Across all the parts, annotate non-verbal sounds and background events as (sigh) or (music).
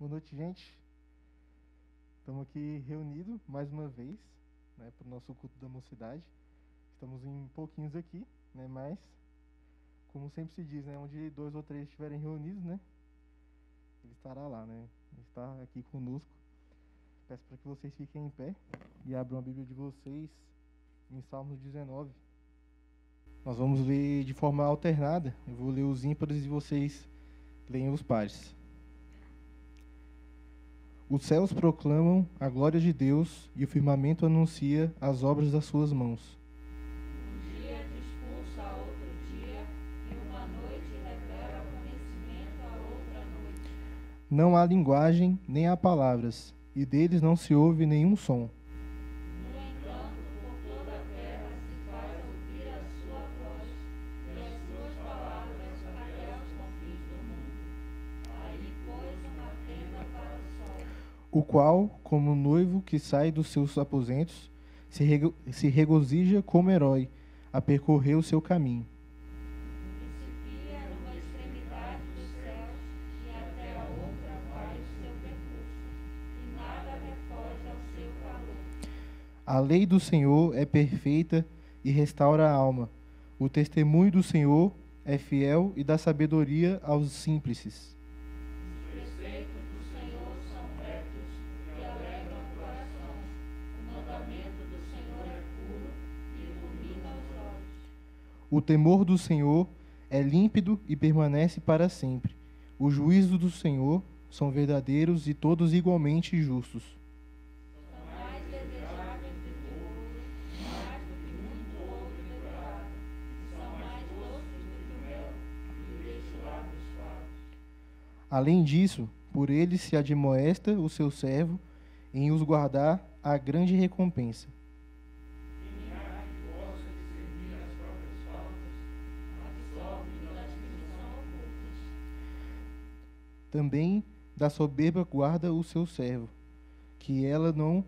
Boa noite, gente. Estamos aqui reunidos mais uma vez né, para o nosso culto da mocidade. Estamos em pouquinhos aqui, né, mas, como sempre se diz, né, onde dois ou três estiverem reunidos, né, ele estará lá, né, ele está aqui conosco. Peço para que vocês fiquem em pé e abram a Bíblia de vocês em Salmos 19. Nós vamos ler de forma alternada. Eu vou ler os ímpares e vocês leem os pares. Os céus proclamam a glória de Deus e o firmamento anuncia as obras das suas mãos. Não há linguagem, nem há palavras, e deles não se ouve nenhum som. qual, como noivo que sai dos seus aposentos, se, rego, se regozija como herói a percorrer o seu caminho. A lei do Senhor é perfeita e restaura a alma. O testemunho do Senhor é fiel e dá sabedoria aos simples. O temor do Senhor é límpido e permanece para sempre. Os juízos do Senhor são verdadeiros e todos igualmente justos. Além disso, por ele se admoesta o seu servo em os guardar a grande recompensa. também da soberba guarda o seu servo, que ela não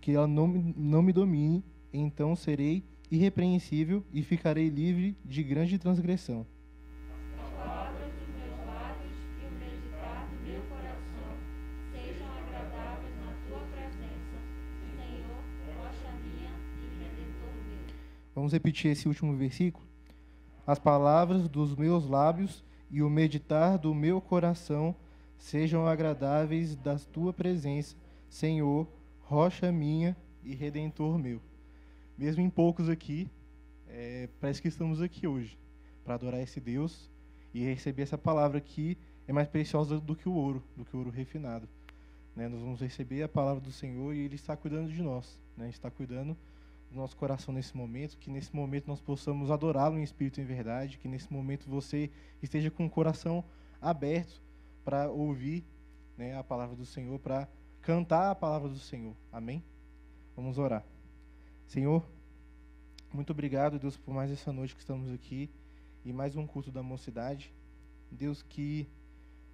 que ela não, não me domine, então serei irrepreensível e ficarei livre de grande transgressão. Vamos repetir esse último versículo. As palavras dos meus lábios e o meditar do meu coração sejam agradáveis da tua presença, Senhor, rocha minha e redentor meu. Mesmo em poucos aqui, é, parece que estamos aqui hoje para adorar esse Deus e receber essa palavra que é mais preciosa do que o ouro, do que o ouro refinado. Né? Nós vamos receber a palavra do Senhor e Ele está cuidando de nós, né? está cuidando nosso coração nesse momento, que nesse momento nós possamos adorá-lo em espírito e em verdade, que nesse momento você esteja com o coração aberto para ouvir né, a palavra do Senhor, para cantar a palavra do Senhor. Amém? Vamos orar. Senhor, muito obrigado, Deus, por mais essa noite que estamos aqui e mais um culto da mocidade. Deus, que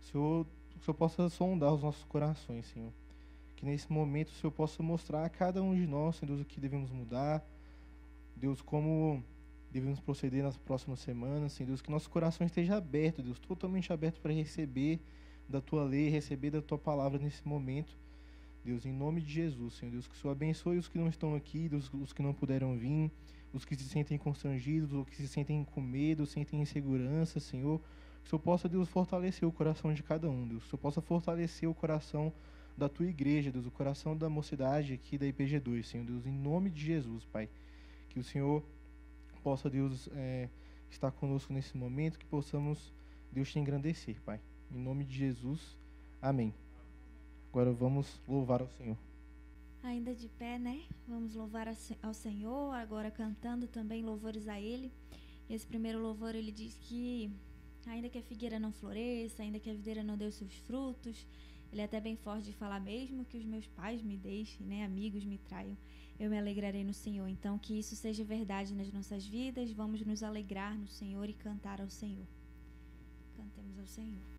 o Senhor, o Senhor possa sondar os nossos corações, Senhor. Que nesse momento o Senhor possa mostrar a cada um de nós, Senhor Deus, o que devemos mudar. Deus, como devemos proceder nas próximas semanas, Senhor Deus, que nosso coração esteja aberto, Deus, totalmente aberto para receber da Tua lei, receber da Tua palavra nesse momento. Deus, em nome de Jesus, Senhor Deus, que o Senhor abençoe os que não estão aqui, Deus, os que não puderam vir, os que se sentem constrangidos, os que se sentem com medo, sentem insegurança, Senhor. Que o Senhor possa, Deus, fortalecer o coração de cada um, Deus. Que o Senhor possa fortalecer o coração da tua igreja, Deus, o coração da mocidade aqui da IPG2, Senhor Deus, em nome de Jesus, Pai. Que o Senhor possa, Deus, é, estar conosco nesse momento, que possamos, Deus, te engrandecer, Pai. Em nome de Jesus, amém. Agora vamos louvar ao Senhor. Ainda de pé, né? Vamos louvar ao Senhor, agora cantando também louvores a Ele. Esse primeiro louvor ele diz que ainda que a figueira não floresça, ainda que a videira não dê os seus frutos, ele é até bem forte de falar mesmo que os meus pais me deixem, né, amigos me traiam, eu me alegrarei no Senhor. Então que isso seja verdade nas nossas vidas. Vamos nos alegrar no Senhor e cantar ao Senhor. Cantemos ao Senhor.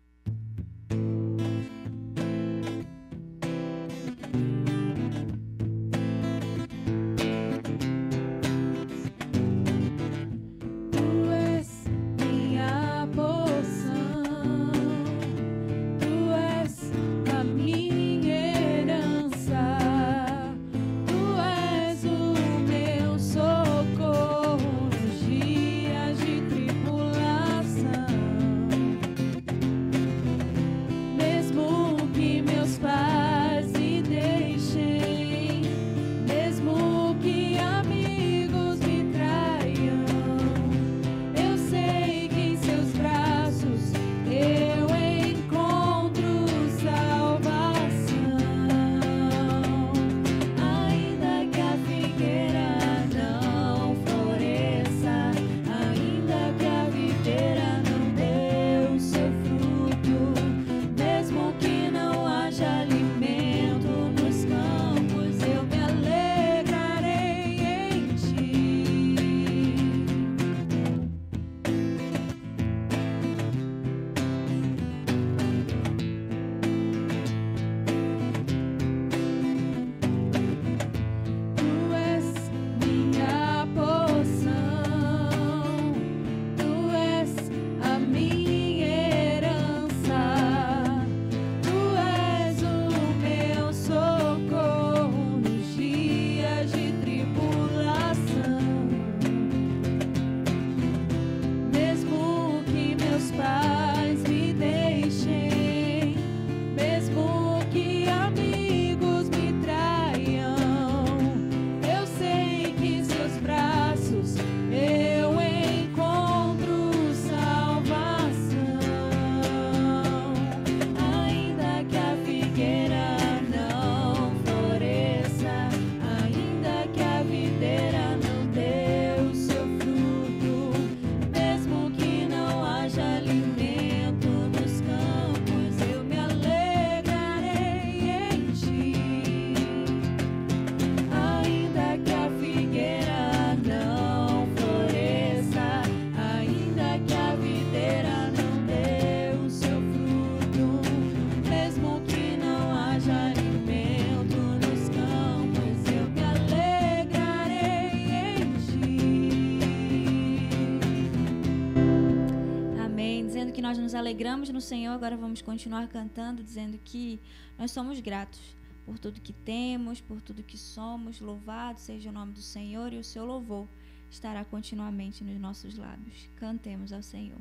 nós nos alegramos no Senhor, agora vamos continuar cantando, dizendo que nós somos gratos por tudo que temos, por tudo que somos. Louvado seja o nome do Senhor e o seu louvor estará continuamente nos nossos lábios. Cantemos ao Senhor.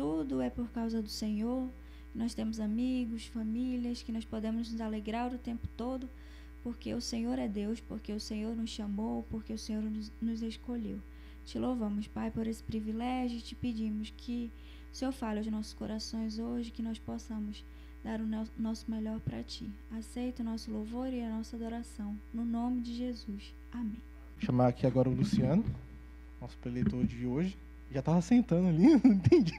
tudo é por causa do Senhor. Nós temos amigos, famílias, que nós podemos nos alegrar o tempo todo, porque o Senhor é Deus, porque o Senhor nos chamou, porque o Senhor nos, nos escolheu. Te louvamos, Pai, por esse privilégio. Te pedimos que o Senhor fale aos nossos corações hoje, que nós possamos dar o nosso melhor para Ti. Aceita o nosso louvor e a nossa adoração. No nome de Jesus. Amém. Vou chamar aqui agora o Luciano, nosso preletor de hoje. Já estava sentando ali, (laughs) não entendi.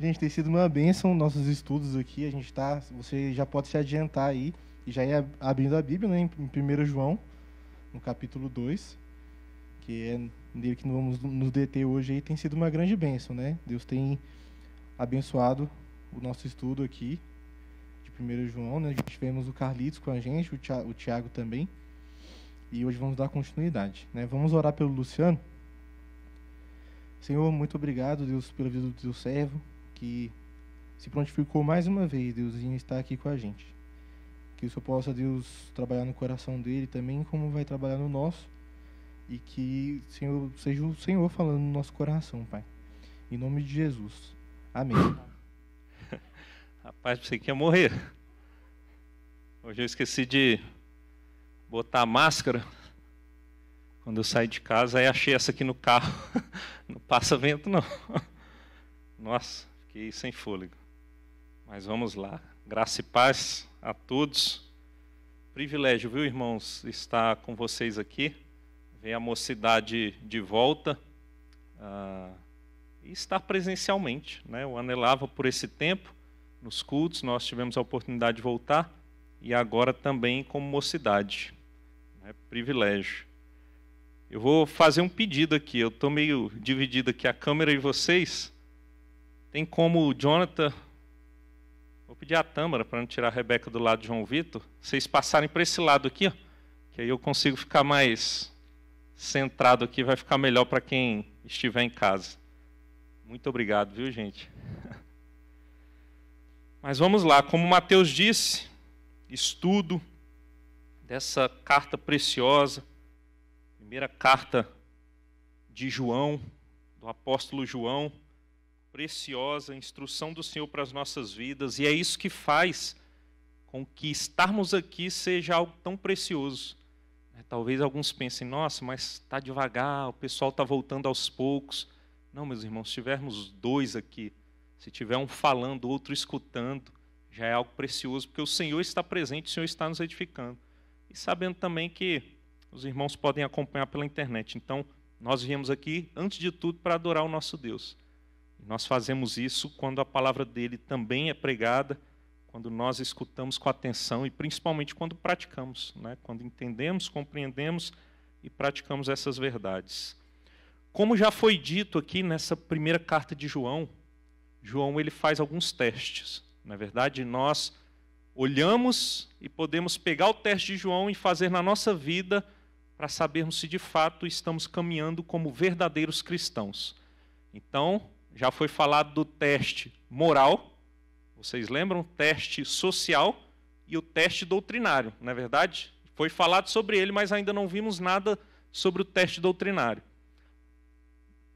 Gente, tem sido uma bênção nossos estudos aqui. A gente tá, você já pode se adiantar aí e já ir abrindo a Bíblia, né, em 1 João, no capítulo 2, que é meio que não vamos nos deter hoje aí, tem sido uma grande bênção, né? Deus tem abençoado o nosso estudo aqui de 1 João, né? Tivemos o Carlitos com a gente, o Tiago também. E hoje vamos dar continuidade. Né? Vamos orar pelo Luciano. Senhor, muito obrigado, Deus, pela vida do teu servo, que se prontificou mais uma vez, Deus, em estar aqui com a gente. Que o Senhor possa, Deus, trabalhar no coração dele também, como vai trabalhar no nosso. E que, Senhor, seja o Senhor falando no nosso coração, Pai. Em nome de Jesus. Amém. (laughs) Rapaz, você quer morrer. Hoje eu esqueci de botar a máscara quando eu saí de casa, aí achei essa aqui no carro. (laughs) Não passa vento, não. (laughs) Nossa, fiquei sem fôlego. Mas vamos lá. Graça e paz a todos. Privilégio, viu, irmãos, estar com vocês aqui. Ver a mocidade de volta. Uh, e estar presencialmente. Né? Eu anelava por esse tempo. Nos cultos, nós tivemos a oportunidade de voltar. E agora também como mocidade é privilégio. Eu vou fazer um pedido aqui, eu estou meio dividido aqui a câmera e vocês. Tem como o Jonathan. Vou pedir a Tâmara para não tirar a Rebeca do lado de João Vitor. Vocês passarem para esse lado aqui, ó, que aí eu consigo ficar mais centrado aqui, vai ficar melhor para quem estiver em casa. Muito obrigado, viu, gente? (laughs) Mas vamos lá, como o Mateus disse, estudo, dessa carta preciosa, primeira carta de João, do apóstolo João, preciosa, instrução do Senhor para as nossas vidas, e é isso que faz com que estarmos aqui seja algo tão precioso. Né? Talvez alguns pensem, nossa, mas está devagar, o pessoal está voltando aos poucos. Não, meus irmãos, se tivermos dois aqui, se tiver um falando, outro escutando, já é algo precioso, porque o Senhor está presente, o Senhor está nos edificando e sabendo também que os irmãos podem acompanhar pela internet. Então, nós viemos aqui, antes de tudo, para adorar o nosso Deus. E nós fazemos isso quando a palavra dele também é pregada, quando nós escutamos com atenção e principalmente quando praticamos, né? quando entendemos, compreendemos e praticamos essas verdades. Como já foi dito aqui nessa primeira carta de João, João ele faz alguns testes. Na é verdade, nós olhamos e podemos pegar o teste de João e fazer na nossa vida para sabermos se de fato estamos caminhando como verdadeiros cristãos. Então, já foi falado do teste moral, vocês lembram? Teste social e o teste doutrinário, não é verdade? Foi falado sobre ele, mas ainda não vimos nada sobre o teste doutrinário.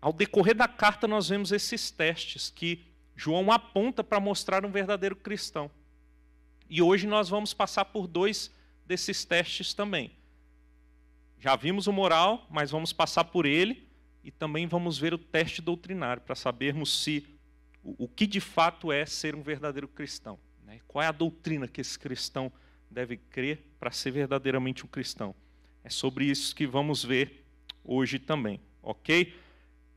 Ao decorrer da carta, nós vemos esses testes que João aponta para mostrar um verdadeiro cristão. E hoje nós vamos passar por dois desses testes também. Já vimos o moral, mas vamos passar por ele e também vamos ver o teste doutrinário para sabermos se o, o que de fato é ser um verdadeiro cristão. Né? Qual é a doutrina que esse cristão deve crer para ser verdadeiramente um cristão? É sobre isso que vamos ver hoje também, ok?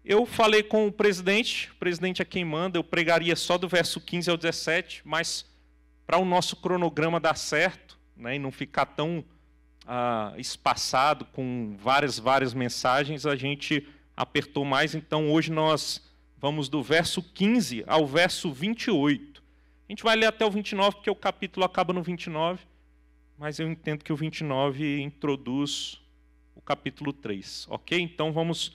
Eu falei com o presidente, o presidente é quem manda, eu pregaria só do verso 15 ao 17, mas para o nosso cronograma dar certo né, e não ficar tão ah, espaçado com várias, várias mensagens, a gente apertou mais. Então, hoje nós vamos do verso 15 ao verso 28. A gente vai ler até o 29, porque o capítulo acaba no 29, mas eu entendo que o 29 introduz o capítulo 3, ok? Então vamos.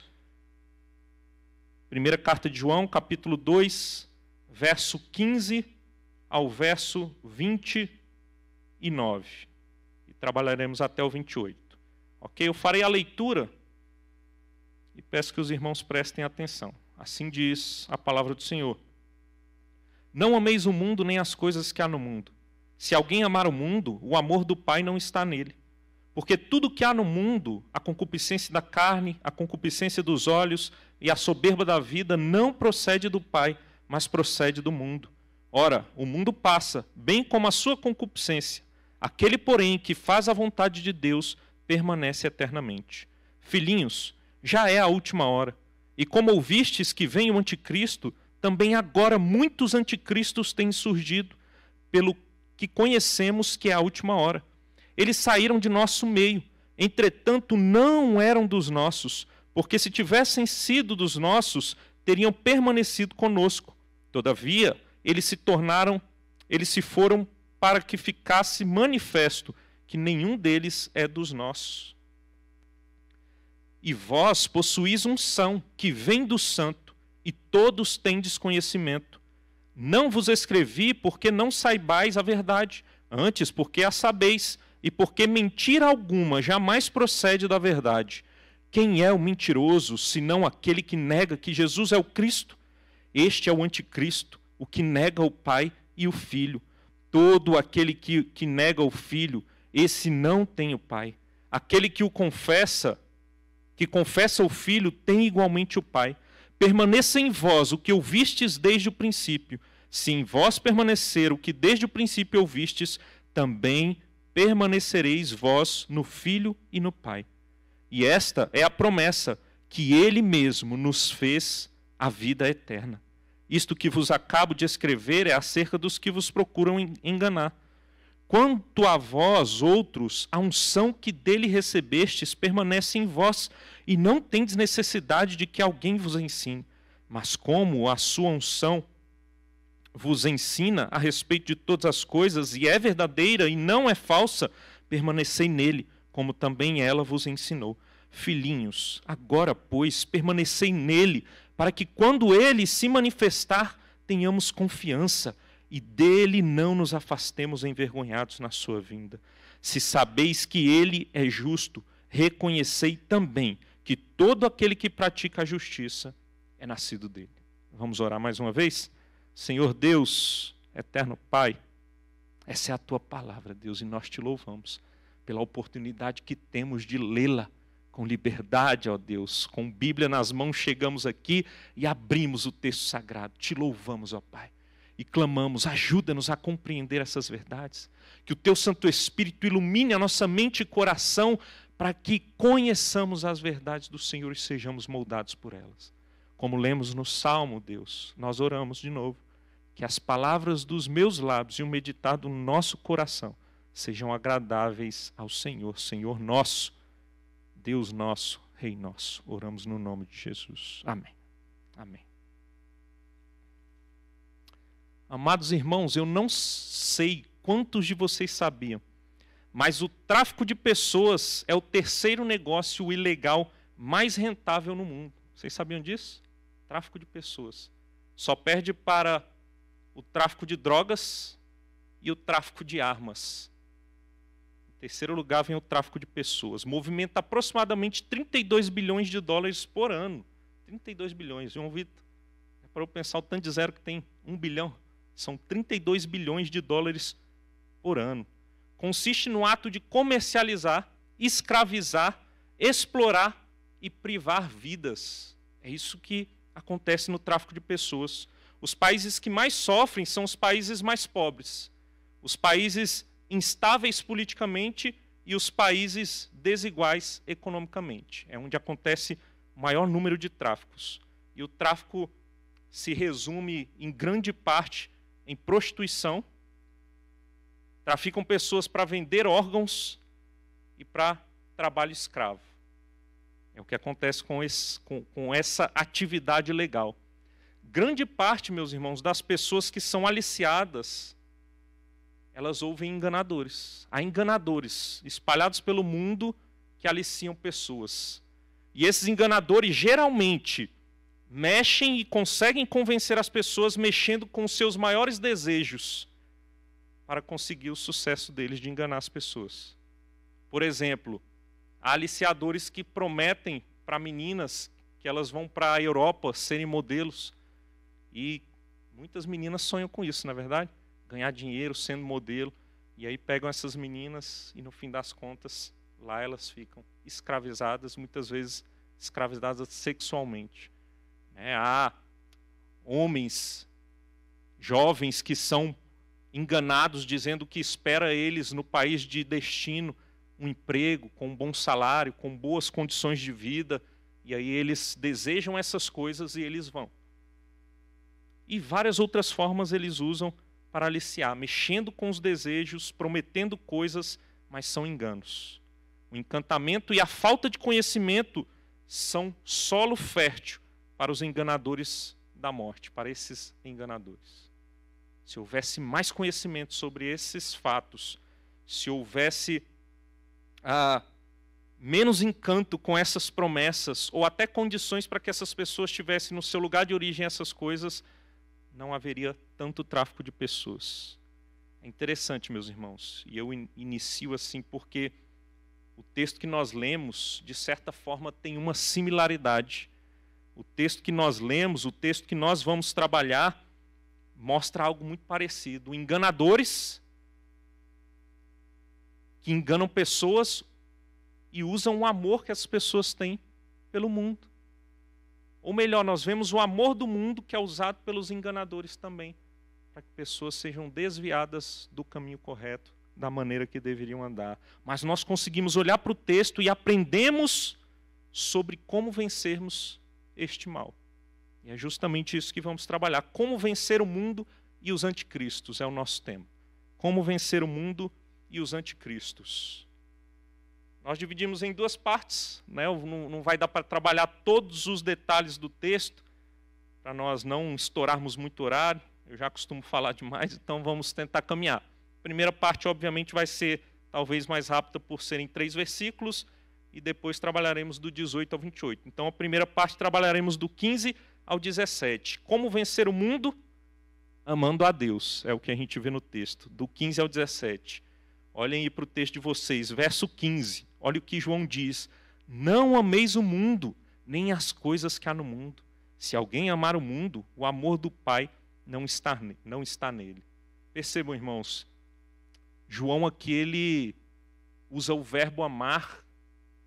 Primeira carta de João, capítulo 2, verso 15 ao verso 29. E trabalharemos até o 28. Ok? Eu farei a leitura e peço que os irmãos prestem atenção. Assim diz a palavra do Senhor. Não ameis o mundo nem as coisas que há no mundo. Se alguém amar o mundo, o amor do Pai não está nele. Porque tudo que há no mundo, a concupiscência da carne, a concupiscência dos olhos e a soberba da vida, não procede do Pai, mas procede do mundo. Ora, o mundo passa, bem como a sua concupiscência. Aquele, porém, que faz a vontade de Deus permanece eternamente. Filhinhos, já é a última hora. E como ouvistes que vem o anticristo, também agora muitos anticristos têm surgido, pelo que conhecemos que é a última hora. Eles saíram de nosso meio, entretanto não eram dos nossos, porque se tivessem sido dos nossos, teriam permanecido conosco. Todavia, eles se tornaram, eles se foram para que ficasse manifesto que nenhum deles é dos nossos. E vós possuís são que vem do santo, e todos têm desconhecimento. Não vos escrevi porque não saibais a verdade, antes porque a sabeis, e porque mentira alguma jamais procede da verdade. Quem é o mentiroso, senão aquele que nega que Jesus é o Cristo? Este é o anticristo, o que nega o Pai e o Filho. Todo aquele que, que nega o Filho, esse não tem o Pai. Aquele que o confessa, que confessa o Filho, tem igualmente o Pai. Permaneça em vós o que ouvistes desde o princípio. Se em vós permanecer o que desde o princípio ouvistes, também permanecereis vós no Filho e no Pai. E esta é a promessa que ele mesmo nos fez a vida eterna. Isto que vos acabo de escrever é acerca dos que vos procuram enganar. Quanto a vós, outros, a unção que dele recebestes permanece em vós, e não tendes necessidade de que alguém vos ensine. Mas como a sua unção vos ensina a respeito de todas as coisas, e é verdadeira e não é falsa, permanecei nele, como também ela vos ensinou. Filhinhos, agora, pois, permanecei nele, para que quando ele se manifestar, tenhamos confiança e dele não nos afastemos envergonhados na sua vinda. Se sabeis que ele é justo, reconhecei também que todo aquele que pratica a justiça é nascido dele. Vamos orar mais uma vez? Senhor Deus, eterno Pai, essa é a tua palavra, Deus, e nós te louvamos pela oportunidade que temos de lê-la com liberdade, ó Deus, com Bíblia nas mãos, chegamos aqui e abrimos o texto sagrado. Te louvamos, ó Pai, e clamamos: ajuda-nos a compreender essas verdades. Que o Teu Santo Espírito ilumine a nossa mente e coração para que conheçamos as verdades do Senhor e sejamos moldados por elas. Como lemos no Salmo, Deus, nós oramos de novo. Que as palavras dos meus lábios e o meditar do nosso coração sejam agradáveis ao Senhor, Senhor nosso Deus nosso, Rei nosso. Oramos no nome de Jesus. Amém. Amém. Amados irmãos, eu não sei quantos de vocês sabiam, mas o tráfico de pessoas é o terceiro negócio ilegal mais rentável no mundo. Vocês sabiam disso? Tráfico de pessoas. Só perde para o tráfico de drogas e o tráfico de armas. Terceiro lugar vem o tráfico de pessoas. Movimenta aproximadamente 32 bilhões de dólares por ano. 32 bilhões. João Vitor, é para eu pensar o tanto de zero que tem um bilhão. São 32 bilhões de dólares por ano. Consiste no ato de comercializar, escravizar, explorar e privar vidas. É isso que acontece no tráfico de pessoas. Os países que mais sofrem são os países mais pobres. Os países instáveis politicamente e os países desiguais economicamente. É onde acontece o maior número de tráficos. E o tráfico se resume, em grande parte, em prostituição. Traficam pessoas para vender órgãos e para trabalho escravo. É o que acontece com, esse, com, com essa atividade legal. Grande parte, meus irmãos, das pessoas que são aliciadas elas ouvem enganadores. Há enganadores espalhados pelo mundo que aliciam pessoas. E esses enganadores geralmente mexem e conseguem convencer as pessoas mexendo com os seus maiores desejos para conseguir o sucesso deles de enganar as pessoas. Por exemplo, há aliciadores que prometem para meninas que elas vão para a Europa serem modelos e muitas meninas sonham com isso, na é verdade ganhar dinheiro sendo modelo. E aí pegam essas meninas e no fim das contas, lá elas ficam escravizadas, muitas vezes escravizadas sexualmente. É, há homens, jovens que são enganados dizendo que espera eles no país de destino um emprego com um bom salário, com boas condições de vida, e aí eles desejam essas coisas e eles vão. E várias outras formas eles usam para aliciar, mexendo com os desejos, prometendo coisas, mas são enganos. O encantamento e a falta de conhecimento são solo fértil para os enganadores da morte, para esses enganadores. Se houvesse mais conhecimento sobre esses fatos, se houvesse ah, menos encanto com essas promessas, ou até condições para que essas pessoas tivessem no seu lugar de origem essas coisas, não haveria tanto tráfico de pessoas. É interessante, meus irmãos, e eu inicio assim porque o texto que nós lemos, de certa forma, tem uma similaridade. O texto que nós lemos, o texto que nós vamos trabalhar, mostra algo muito parecido. Enganadores que enganam pessoas e usam o amor que as pessoas têm pelo mundo. Ou melhor, nós vemos o amor do mundo que é usado pelos enganadores também, para que pessoas sejam desviadas do caminho correto, da maneira que deveriam andar. Mas nós conseguimos olhar para o texto e aprendemos sobre como vencermos este mal. E é justamente isso que vamos trabalhar. Como vencer o mundo e os anticristos é o nosso tema. Como vencer o mundo e os anticristos. Nós dividimos em duas partes, né? não, não vai dar para trabalhar todos os detalhes do texto, para nós não estourarmos muito horário, eu já costumo falar demais, então vamos tentar caminhar. A primeira parte, obviamente, vai ser talvez mais rápida por serem três versículos, e depois trabalharemos do 18 ao 28. Então, a primeira parte trabalharemos do 15 ao 17. Como vencer o mundo? Amando a Deus, é o que a gente vê no texto, do 15 ao 17. Olhem aí para o texto de vocês, verso 15. Olha o que João diz: Não ameis o mundo, nem as coisas que há no mundo. Se alguém amar o mundo, o amor do Pai não está, não está nele. Percebam, irmãos, João aqui ele usa o verbo amar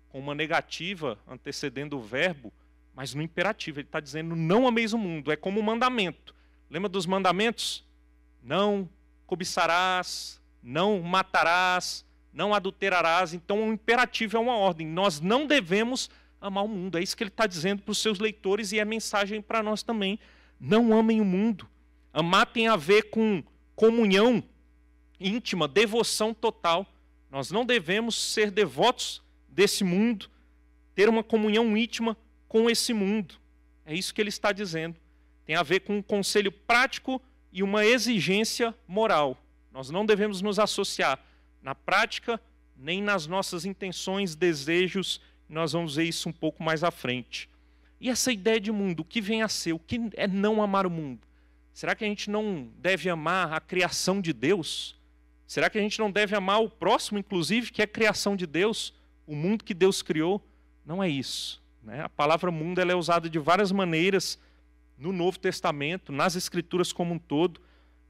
com uma negativa antecedendo o verbo, mas no imperativo. Ele está dizendo: Não ameis o mundo. É como um mandamento. Lembra dos mandamentos? Não cobiçarás, não matarás, não adulterarás. Então, o um imperativo é uma ordem. Nós não devemos amar o mundo. É isso que ele está dizendo para os seus leitores e é mensagem para nós também. Não amem o mundo. Amar tem a ver com comunhão íntima, devoção total. Nós não devemos ser devotos desse mundo, ter uma comunhão íntima com esse mundo. É isso que ele está dizendo. Tem a ver com um conselho prático e uma exigência moral. Nós não devemos nos associar na prática, nem nas nossas intenções, desejos. Nós vamos ver isso um pouco mais à frente. E essa ideia de mundo, o que vem a ser, o que é não amar o mundo? Será que a gente não deve amar a criação de Deus? Será que a gente não deve amar o próximo, inclusive, que é a criação de Deus, o mundo que Deus criou? Não é isso. Né? A palavra mundo ela é usada de várias maneiras no Novo Testamento, nas Escrituras como um todo.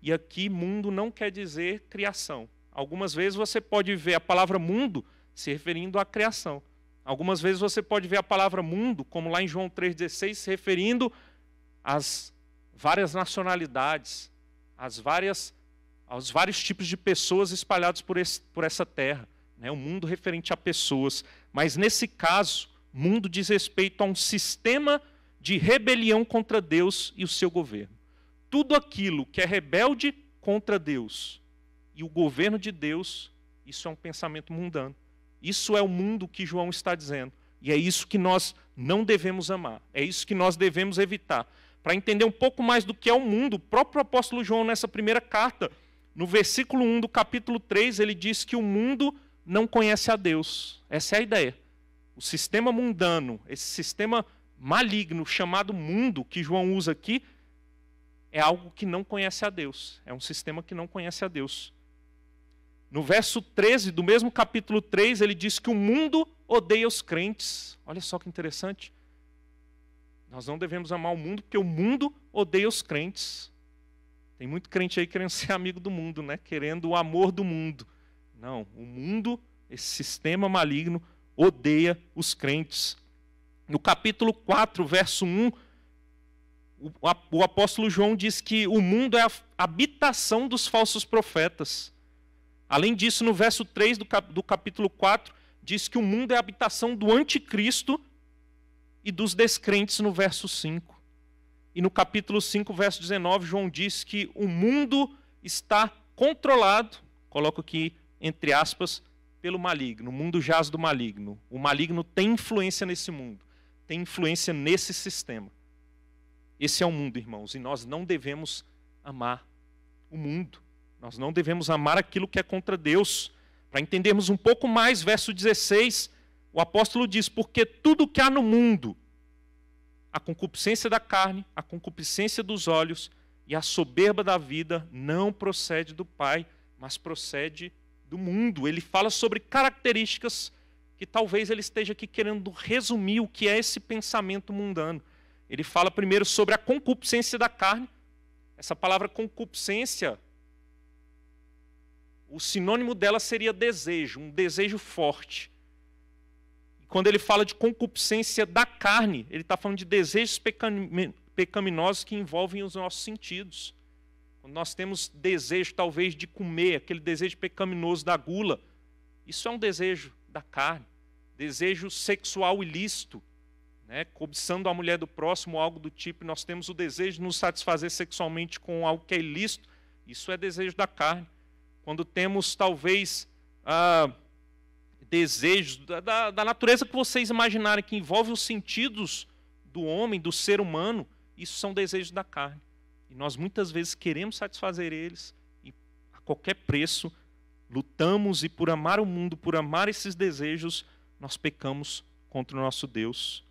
E aqui, mundo não quer dizer criação. Algumas vezes você pode ver a palavra mundo se referindo à criação. Algumas vezes você pode ver a palavra mundo, como lá em João 3,16, se referindo às várias nacionalidades, às várias, aos vários tipos de pessoas espalhados por, esse, por essa terra. Né? O mundo referente a pessoas. Mas nesse caso, mundo diz respeito a um sistema de rebelião contra Deus e o seu governo. Tudo aquilo que é rebelde contra Deus e o governo de Deus, isso é um pensamento mundano. Isso é o mundo que João está dizendo. E é isso que nós não devemos amar. É isso que nós devemos evitar. Para entender um pouco mais do que é o mundo, o próprio apóstolo João, nessa primeira carta, no versículo 1 do capítulo 3, ele diz que o mundo não conhece a Deus. Essa é a ideia. O sistema mundano, esse sistema maligno chamado mundo que João usa aqui, é algo que não conhece a Deus. É um sistema que não conhece a Deus. No verso 13 do mesmo capítulo 3, ele diz que o mundo odeia os crentes. Olha só que interessante. Nós não devemos amar o mundo porque o mundo odeia os crentes. Tem muito crente aí querendo (laughs) ser amigo do mundo, né? Querendo o amor do mundo. Não, o mundo, esse sistema maligno odeia os crentes. No capítulo 4, verso 1, o apóstolo João diz que o mundo é a habitação dos falsos profetas. Além disso, no verso 3 do, capítulo 4, diz que o mundo é a habitação do anticristo e dos descrentes, no verso 5. E no capítulo 5, verso 19, João diz que o mundo está controlado, coloco aqui entre aspas, pelo maligno. O mundo jaz do maligno. O maligno tem influência nesse mundo, tem influência nesse sistema. Esse é o mundo, irmãos, e nós não devemos amar o mundo. Nós não devemos amar aquilo que é contra Deus. Para entendermos um pouco mais, verso 16, o apóstolo diz: Porque tudo que há no mundo, a concupiscência da carne, a concupiscência dos olhos e a soberba da vida, não procede do Pai, mas procede do mundo. Ele fala sobre características que talvez ele esteja aqui querendo resumir o que é esse pensamento mundano. Ele fala primeiro sobre a concupiscência da carne. Essa palavra concupiscência o sinônimo dela seria desejo, um desejo forte. Quando ele fala de concupiscência da carne, ele está falando de desejos pecaminosos que envolvem os nossos sentidos. Quando nós temos desejo, talvez, de comer, aquele desejo pecaminoso da gula, isso é um desejo da carne. Desejo sexual ilícito, né, cobiçando a mulher do próximo, algo do tipo, nós temos o desejo de nos satisfazer sexualmente com algo que é ilícito, isso é desejo da carne quando temos talvez ah, desejos da, da, da natureza que vocês imaginarem, que envolve os sentidos do homem, do ser humano, isso são desejos da carne. E nós muitas vezes queremos satisfazer eles e a qualquer preço lutamos e por amar o mundo, por amar esses desejos, nós pecamos contra o nosso Deus.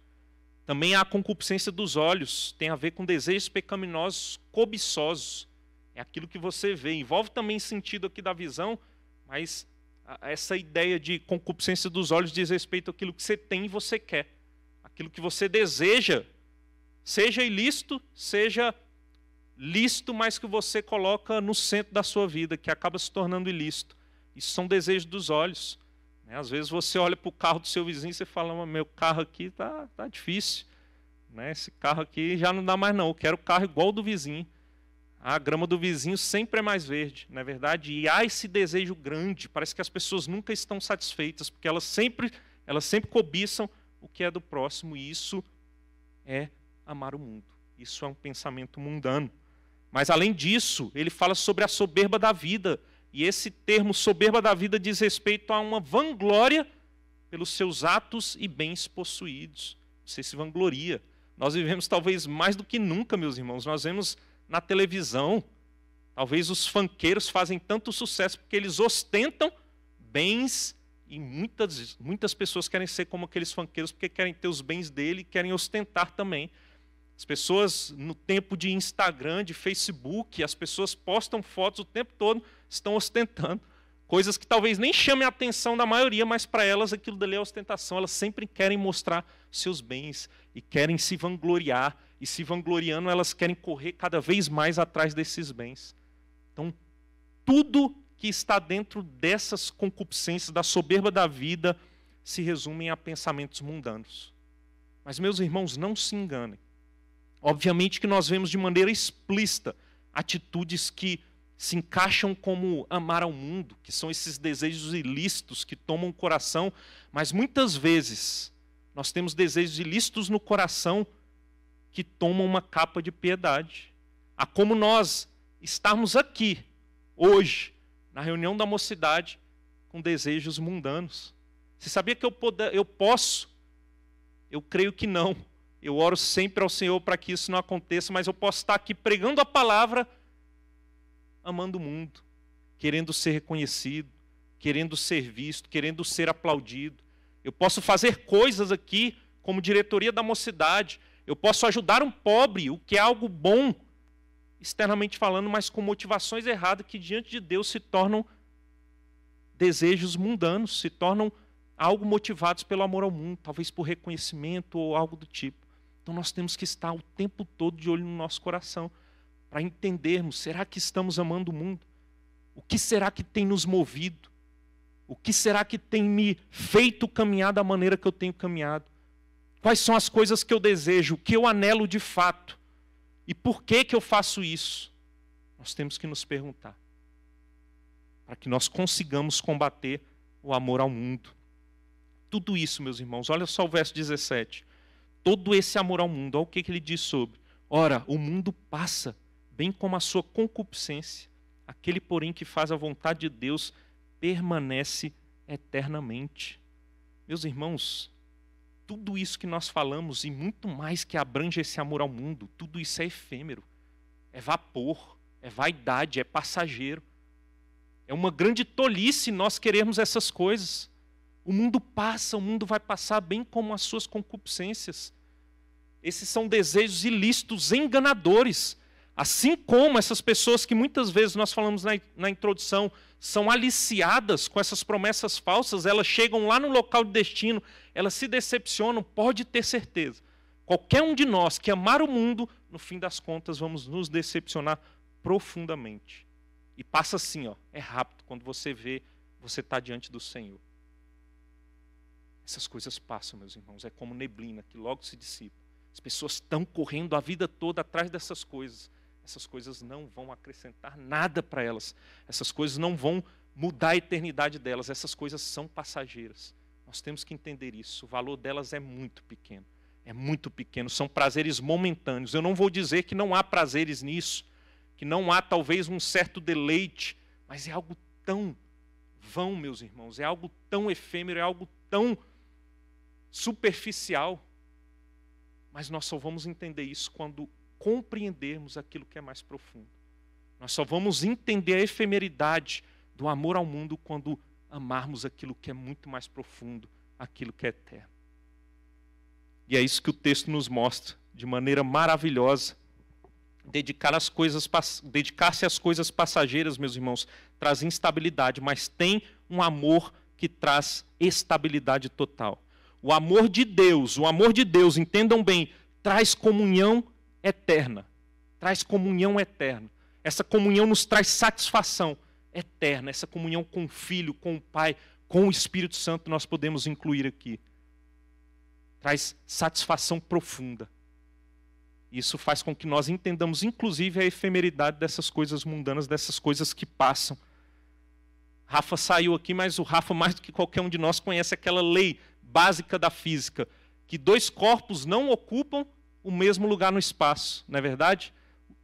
Também há a concupiscência dos olhos, tem a ver com desejos pecaminosos, cobiçosos é aquilo que você vê. Envolve também sentido aqui da visão, mas essa ideia de concupiscência dos olhos diz respeito àquilo que você tem e você quer, aquilo que você deseja, seja ilícito, seja lícito, mas que você coloca no centro da sua vida, que acaba se tornando ilícito. Isso são desejos dos olhos. Né? Às vezes você olha para o carro do seu vizinho e você fala, meu carro aqui tá, tá difícil. Né? Esse carro aqui já não dá mais não, eu quero o carro igual ao do vizinho. A grama do vizinho sempre é mais verde, não é verdade? E há esse desejo grande, parece que as pessoas nunca estão satisfeitas, porque elas sempre, elas sempre cobiçam o que é do próximo, e isso é amar o mundo. Isso é um pensamento mundano. Mas além disso, ele fala sobre a soberba da vida, e esse termo soberba da vida diz respeito a uma vanglória pelos seus atos e bens possuídos. Você se vangloria. Nós vivemos talvez mais do que nunca, meus irmãos. Nós vemos na televisão. Talvez os fanqueiros fazem tanto sucesso porque eles ostentam bens e muitas, muitas pessoas querem ser como aqueles fanqueiros porque querem ter os bens dele e querem ostentar também. As pessoas, no tempo de Instagram, de Facebook, as pessoas postam fotos o tempo todo, estão ostentando. Coisas que talvez nem chamem a atenção da maioria, mas para elas aquilo dali é ostentação. Elas sempre querem mostrar seus bens e querem se vangloriar e se vangloriando, elas querem correr cada vez mais atrás desses bens. Então, tudo que está dentro dessas concupiscências, da soberba da vida, se resume a pensamentos mundanos. Mas, meus irmãos, não se enganem. Obviamente que nós vemos de maneira explícita atitudes que se encaixam como amar ao mundo, que são esses desejos ilícitos que tomam o coração, mas muitas vezes nós temos desejos ilícitos no coração que tomam uma capa de piedade. A como nós estarmos aqui, hoje, na reunião da mocidade, com desejos mundanos. Você sabia que eu, poder, eu posso? Eu creio que não. Eu oro sempre ao Senhor para que isso não aconteça, mas eu posso estar aqui pregando a palavra, amando o mundo, querendo ser reconhecido, querendo ser visto, querendo ser aplaudido. Eu posso fazer coisas aqui, como diretoria da mocidade, eu posso ajudar um pobre, o que é algo bom, externamente falando, mas com motivações erradas que diante de Deus se tornam desejos mundanos, se tornam algo motivados pelo amor ao mundo, talvez por reconhecimento ou algo do tipo. Então nós temos que estar o tempo todo de olho no nosso coração para entendermos: será que estamos amando o mundo? O que será que tem nos movido? O que será que tem me feito caminhar da maneira que eu tenho caminhado? Quais são as coisas que eu desejo, que eu anelo de fato? E por que que eu faço isso? Nós temos que nos perguntar. Para que nós consigamos combater o amor ao mundo. Tudo isso, meus irmãos, olha só o verso 17. Todo esse amor ao mundo, olha o que, que ele diz sobre. Ora, o mundo passa, bem como a sua concupiscência. Aquele, porém, que faz a vontade de Deus permanece eternamente. Meus irmãos, tudo isso que nós falamos e muito mais que abrange esse amor ao mundo, tudo isso é efêmero, é vapor, é vaidade, é passageiro. É uma grande tolice nós querermos essas coisas. O mundo passa, o mundo vai passar bem como as suas concupiscências. Esses são desejos ilícitos, enganadores. Assim como essas pessoas que muitas vezes nós falamos na, na, introdução são aliciadas com essas promessas falsas, elas chegam lá no local de destino, elas se decepcionam, pode ter certeza. Qualquer um de nós que amar o mundo, no fim das contas, vamos nos decepcionar profundamente. E passa assim, ó, é rápido. Quando você vê, você está diante do Senhor. Essas coisas passam, meus irmãos. É como neblina que logo se dissipa. As pessoas estão correndo a vida toda atrás dessas coisas. Essas coisas não vão acrescentar nada para elas. Essas coisas não vão mudar a eternidade delas. Essas coisas são passageiras. Nós temos que entender isso. O valor delas é muito pequeno. É muito pequeno. São prazeres momentâneos. Eu não vou dizer que não há prazeres nisso, que não há talvez um certo deleite, mas é algo tão vão, meus irmãos. É algo tão efêmero, é algo tão superficial. Mas nós só vamos entender isso quando compreendermos aquilo que é mais profundo. Nós só vamos entender a efemeridade do amor ao mundo quando amarmos aquilo que é muito mais profundo, aquilo que é eterno. E é isso que o texto nos mostra de maneira maravilhosa. Dedicar as coisas, dedicar-se às coisas passageiras, meus irmãos, traz instabilidade, mas tem um amor que traz estabilidade total. O amor de Deus, o amor de Deus, entendam bem, traz comunhão eterna. Traz comunhão eterna. Essa comunhão nos traz satisfação, eterna, essa comunhão com o Filho, com o Pai, com o Espírito Santo, nós podemos incluir aqui. Traz satisfação profunda. Isso faz com que nós entendamos, inclusive, a efemeridade dessas coisas mundanas, dessas coisas que passam. Rafa saiu aqui, mas o Rafa, mais do que qualquer um de nós, conhece aquela lei básica da física, que dois corpos não ocupam o mesmo lugar no espaço, não é verdade?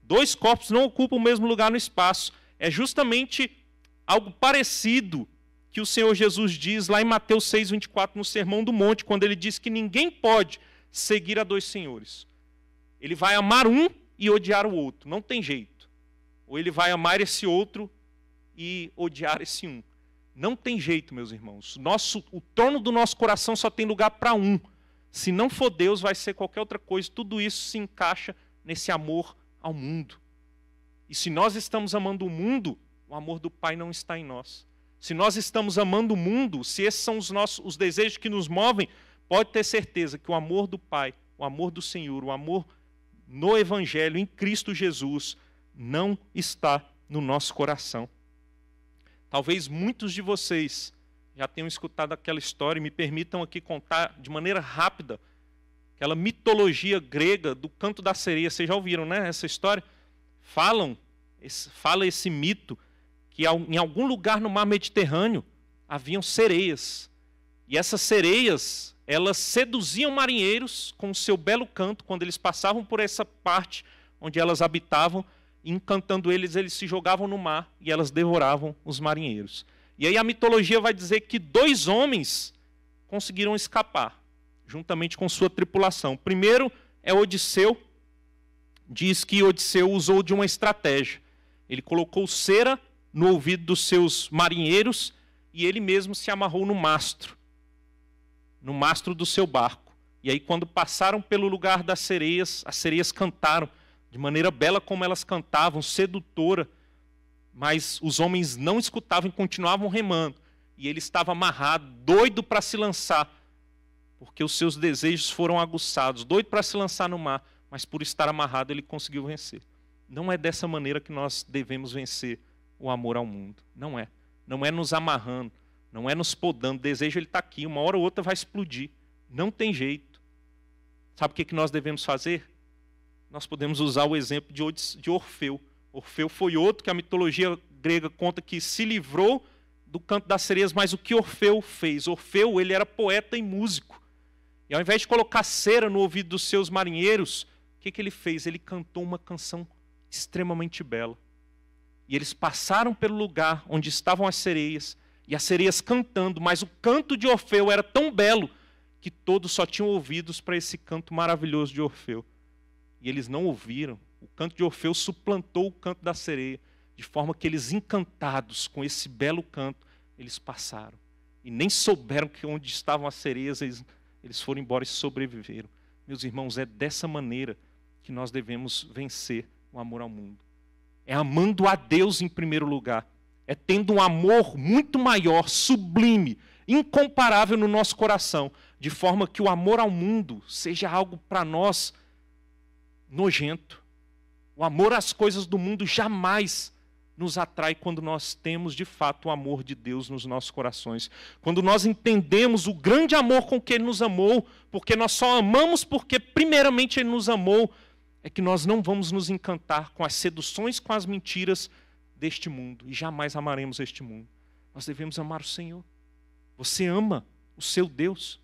Dois corpos não ocupam o mesmo lugar no espaço. É justamente algo parecido que o Senhor Jesus diz lá em Mateus 6:24 no Sermão do Monte, quando ele diz que ninguém pode seguir a dois senhores. Ele vai amar um e odiar o outro, não tem jeito. Ou ele vai amar esse outro e odiar esse um. Não tem jeito, meus irmãos. Nosso, o trono do nosso coração só tem lugar para um. Se não for Deus, vai ser qualquer outra coisa. Tudo isso se encaixa nesse amor ao mundo. E se nós estamos amando o mundo, o amor do Pai não está em nós. Se nós estamos amando o mundo, se esses são os nossos os desejos que nos movem, pode ter certeza que o amor do Pai, o amor do Senhor, o amor no evangelho em Cristo Jesus não está no nosso coração. Talvez muitos de vocês já tenham escutado aquela história e me permitam aqui contar de maneira rápida aquela mitologia grega do canto da sereia. Vocês já ouviram, né? Essa história? Falam, fala esse mito que em algum lugar no mar Mediterrâneo haviam sereias. E essas sereias, elas seduziam marinheiros com o seu belo canto quando eles passavam por essa parte onde elas habitavam, e encantando eles, eles se jogavam no mar e elas devoravam os marinheiros. E aí a mitologia vai dizer que dois homens conseguiram escapar, juntamente com sua tripulação. O primeiro é Odisseu, diz que Odisseu usou de uma estratégia. Ele colocou cera no ouvido dos seus marinheiros e ele mesmo se amarrou no mastro, no mastro do seu barco. E aí, quando passaram pelo lugar das sereias, as sereias cantaram, de maneira bela como elas cantavam, sedutora, mas os homens não escutavam e continuavam remando. E ele estava amarrado, doido para se lançar, porque os seus desejos foram aguçados, doido para se lançar no mar, mas por estar amarrado ele conseguiu vencer. Não é dessa maneira que nós devemos vencer o amor ao mundo. Não é. Não é nos amarrando, não é nos podando. O desejo ele está aqui, uma hora ou outra vai explodir. Não tem jeito. Sabe o que, que nós devemos fazer? Nós podemos usar o exemplo de Orfeu. Orfeu foi outro que a mitologia grega conta que se livrou do canto das sereias, mas o que Orfeu fez? Orfeu ele era poeta e músico. E ao invés de colocar cera no ouvido dos seus marinheiros, o que, que ele fez? Ele cantou uma canção extremamente bela. E eles passaram pelo lugar onde estavam as sereias, e as sereias cantando, mas o canto de Orfeu era tão belo que todos só tinham ouvidos para esse canto maravilhoso de Orfeu. E eles não ouviram. O canto de Orfeu suplantou o canto da sereia, de forma que eles, encantados com esse belo canto, eles passaram. E nem souberam que onde estavam as sereias, eles, eles foram embora e sobreviveram. Meus irmãos, é dessa maneira que nós devemos vencer o amor ao mundo é amando a Deus em primeiro lugar, é tendo um amor muito maior, sublime, incomparável no nosso coração, de forma que o amor ao mundo seja algo para nós nojento. O amor às coisas do mundo jamais nos atrai quando nós temos de fato o amor de Deus nos nossos corações. Quando nós entendemos o grande amor com que Ele nos amou, porque nós só amamos porque primeiramente Ele nos amou, é que nós não vamos nos encantar com as seduções, com as mentiras deste mundo e jamais amaremos este mundo. Nós devemos amar o Senhor. Você ama o seu Deus.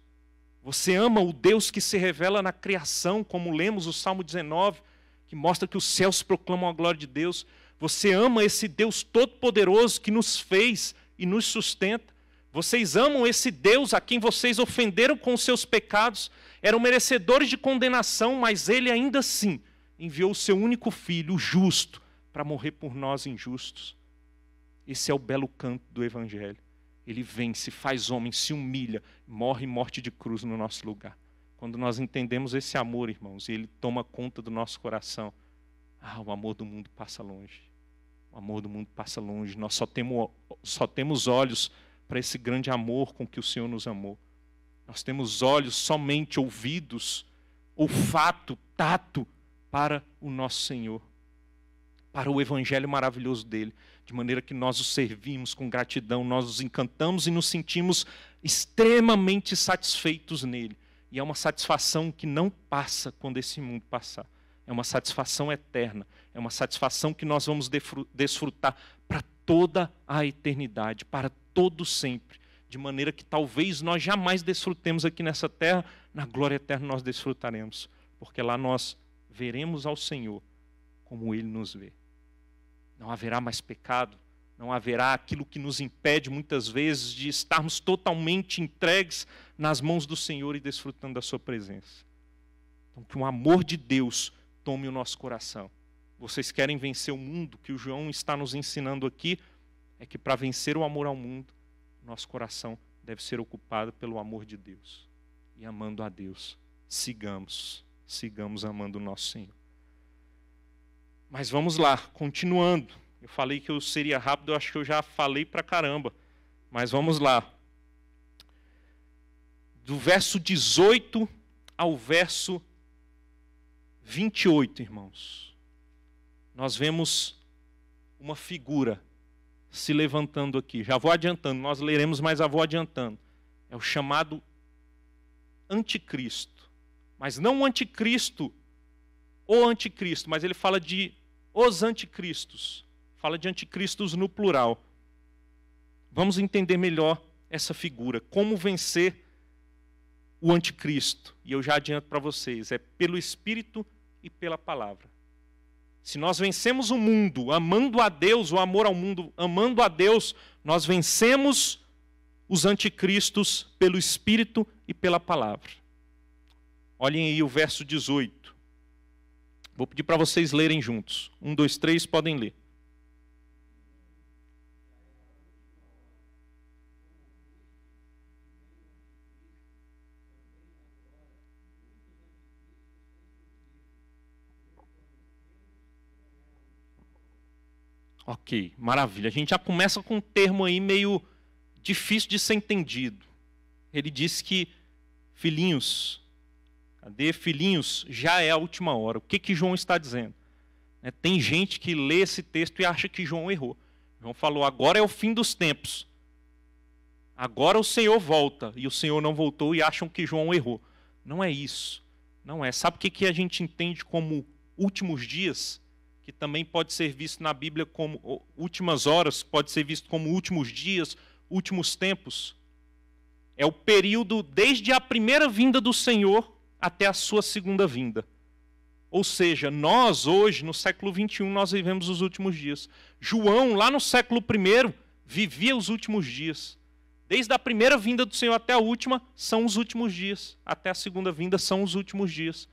Você ama o Deus que se revela na criação, como lemos o Salmo 19, que mostra que os céus proclamam a glória de Deus. Você ama esse Deus todo-poderoso que nos fez e nos sustenta. Vocês amam esse Deus a quem vocês ofenderam com seus pecados, eram merecedores de condenação, mas ele ainda assim enviou o seu único filho, justo, para morrer por nós injustos. Esse é o belo canto do Evangelho. Ele vem, se faz homem, se humilha, morre morte de cruz no nosso lugar. Quando nós entendemos esse amor, irmãos, e ele toma conta do nosso coração, ah, o amor do mundo passa longe. O amor do mundo passa longe. Nós só temos, só temos olhos para esse grande amor com que o Senhor nos amou. Nós temos olhos somente, ouvidos, olfato, tato para o nosso Senhor, para o evangelho maravilhoso dele, de maneira que nós o servimos com gratidão, nós os encantamos e nos sentimos extremamente satisfeitos nele. E é uma satisfação que não passa quando esse mundo passar. É uma satisfação eterna, é uma satisfação que nós vamos desfrutar para toda a eternidade, para todo sempre, de maneira que talvez nós jamais desfrutemos aqui nessa terra, na glória eterna nós desfrutaremos, porque lá nós veremos ao Senhor como ele nos vê. Não haverá mais pecado, não haverá aquilo que nos impede muitas vezes de estarmos totalmente entregues nas mãos do Senhor e desfrutando da Sua presença. Então, que o amor de Deus tome o nosso coração. Vocês querem vencer o mundo, que o João está nos ensinando aqui, é que para vencer o amor ao mundo, nosso coração deve ser ocupado pelo amor de Deus. E amando a Deus, sigamos sigamos amando o nosso Senhor. Mas vamos lá, continuando. Eu falei que eu seria rápido, eu acho que eu já falei pra caramba. Mas vamos lá. Do verso 18 ao verso 28, irmãos. Nós vemos uma figura se levantando aqui. Já vou adiantando, nós leremos, mas já vou adiantando. É o chamado anticristo. Mas não o anticristo, o anticristo, mas ele fala de os anticristos. Fala de anticristos no plural. Vamos entender melhor essa figura, como vencer o anticristo. E eu já adianto para vocês, é pelo espírito e pela palavra. Se nós vencemos o mundo, amando a Deus, o amor ao mundo, amando a Deus, nós vencemos os anticristos pelo espírito e pela palavra. Olhem aí o verso 18. Vou pedir para vocês lerem juntos. Um, dois, três, podem ler. Ok, maravilha. A gente já começa com um termo aí meio difícil de ser entendido. Ele diz que, filhinhos, de filhinhos, já é a última hora. O que, que João está dizendo? É, tem gente que lê esse texto e acha que João errou. João falou: agora é o fim dos tempos. Agora o Senhor volta. E o Senhor não voltou e acham que João errou. Não é isso. Não é. Sabe o que, que a gente entende como últimos dias? Que também pode ser visto na Bíblia como últimas horas, pode ser visto como últimos dias, últimos tempos. É o período desde a primeira vinda do Senhor até a sua segunda vinda. Ou seja, nós hoje, no século XXI, nós vivemos os últimos dias. João, lá no século I, vivia os últimos dias. Desde a primeira vinda do Senhor até a última, são os últimos dias. Até a segunda vinda, são os últimos dias.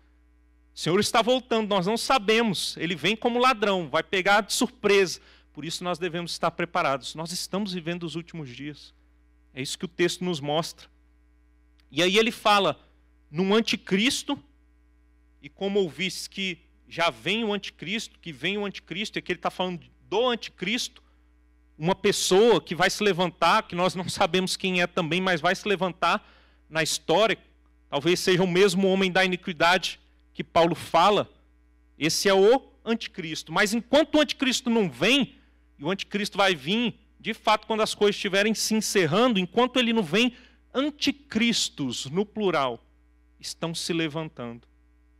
O Senhor está voltando, nós não sabemos. Ele vem como ladrão, vai pegar de surpresa. Por isso nós devemos estar preparados. Nós estamos vivendo os últimos dias. É isso que o texto nos mostra. E aí ele fala num anticristo, e como ouvis que já vem o anticristo, que vem o anticristo, e que ele está falando do anticristo, uma pessoa que vai se levantar, que nós não sabemos quem é também, mas vai se levantar na história, talvez seja o mesmo homem da iniquidade que Paulo fala, esse é o anticristo. Mas enquanto o anticristo não vem, e o anticristo vai vir, de fato, quando as coisas estiverem se encerrando, enquanto ele não vem, anticristos, no plural, estão se levantando.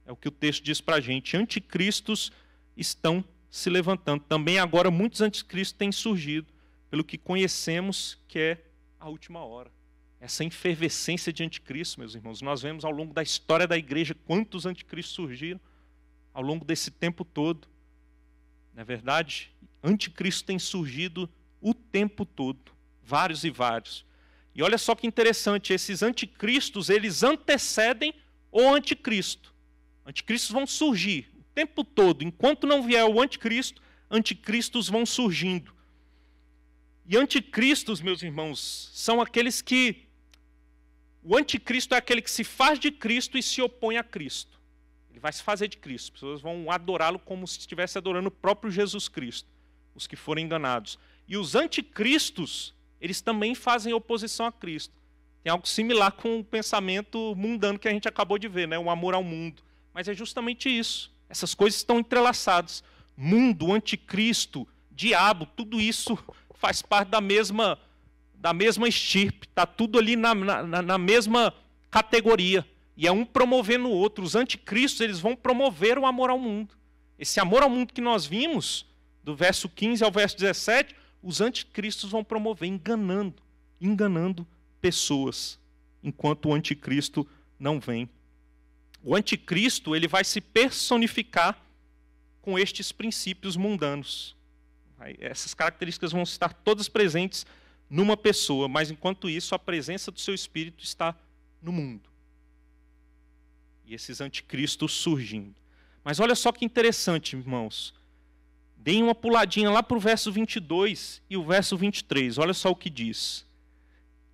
É o que o texto diz para a gente. Anticristos estão se levantando. Também agora muitos anticristos têm surgido, pelo que conhecemos que é a última hora. Essa efervescência de anticristo, meus irmãos, nós vemos ao longo da história da igreja quantos anticristos surgiram ao longo desse tempo todo. Não é verdade? Anticristo tem surgido o tempo todo, vários e vários. E olha só que interessante, esses anticristos, eles antecedem o anticristo. Anticristos vão surgir o tempo todo, enquanto não vier o anticristo, anticristos vão surgindo. E anticristos, meus irmãos, são aqueles que o anticristo é aquele que se faz de Cristo e se opõe a Cristo. Ele vai se fazer de Cristo. As pessoas vão adorá-lo como se estivesse adorando o próprio Jesus Cristo, os que forem enganados. E os anticristos eles também fazem oposição a Cristo. Tem algo similar com o pensamento mundano que a gente acabou de ver, né? o amor ao mundo. Mas é justamente isso. Essas coisas estão entrelaçadas. Mundo, anticristo, diabo, tudo isso faz parte da mesma da mesma estirpe, está tudo ali na, na, na, mesma categoria. E é um promovendo o outro. Os anticristos eles vão promover o amor ao mundo. Esse amor ao mundo que nós vimos, do verso 15 ao verso 17, os anticristos vão promover, enganando, enganando pessoas, enquanto o anticristo não vem. O anticristo ele vai se personificar com estes princípios mundanos. Essas características vão estar todas presentes numa pessoa, mas enquanto isso, a presença do seu espírito está no mundo. E esses anticristos surgindo. Mas olha só que interessante, irmãos. Deem uma puladinha lá para o verso 22 e o verso 23. Olha só o que diz.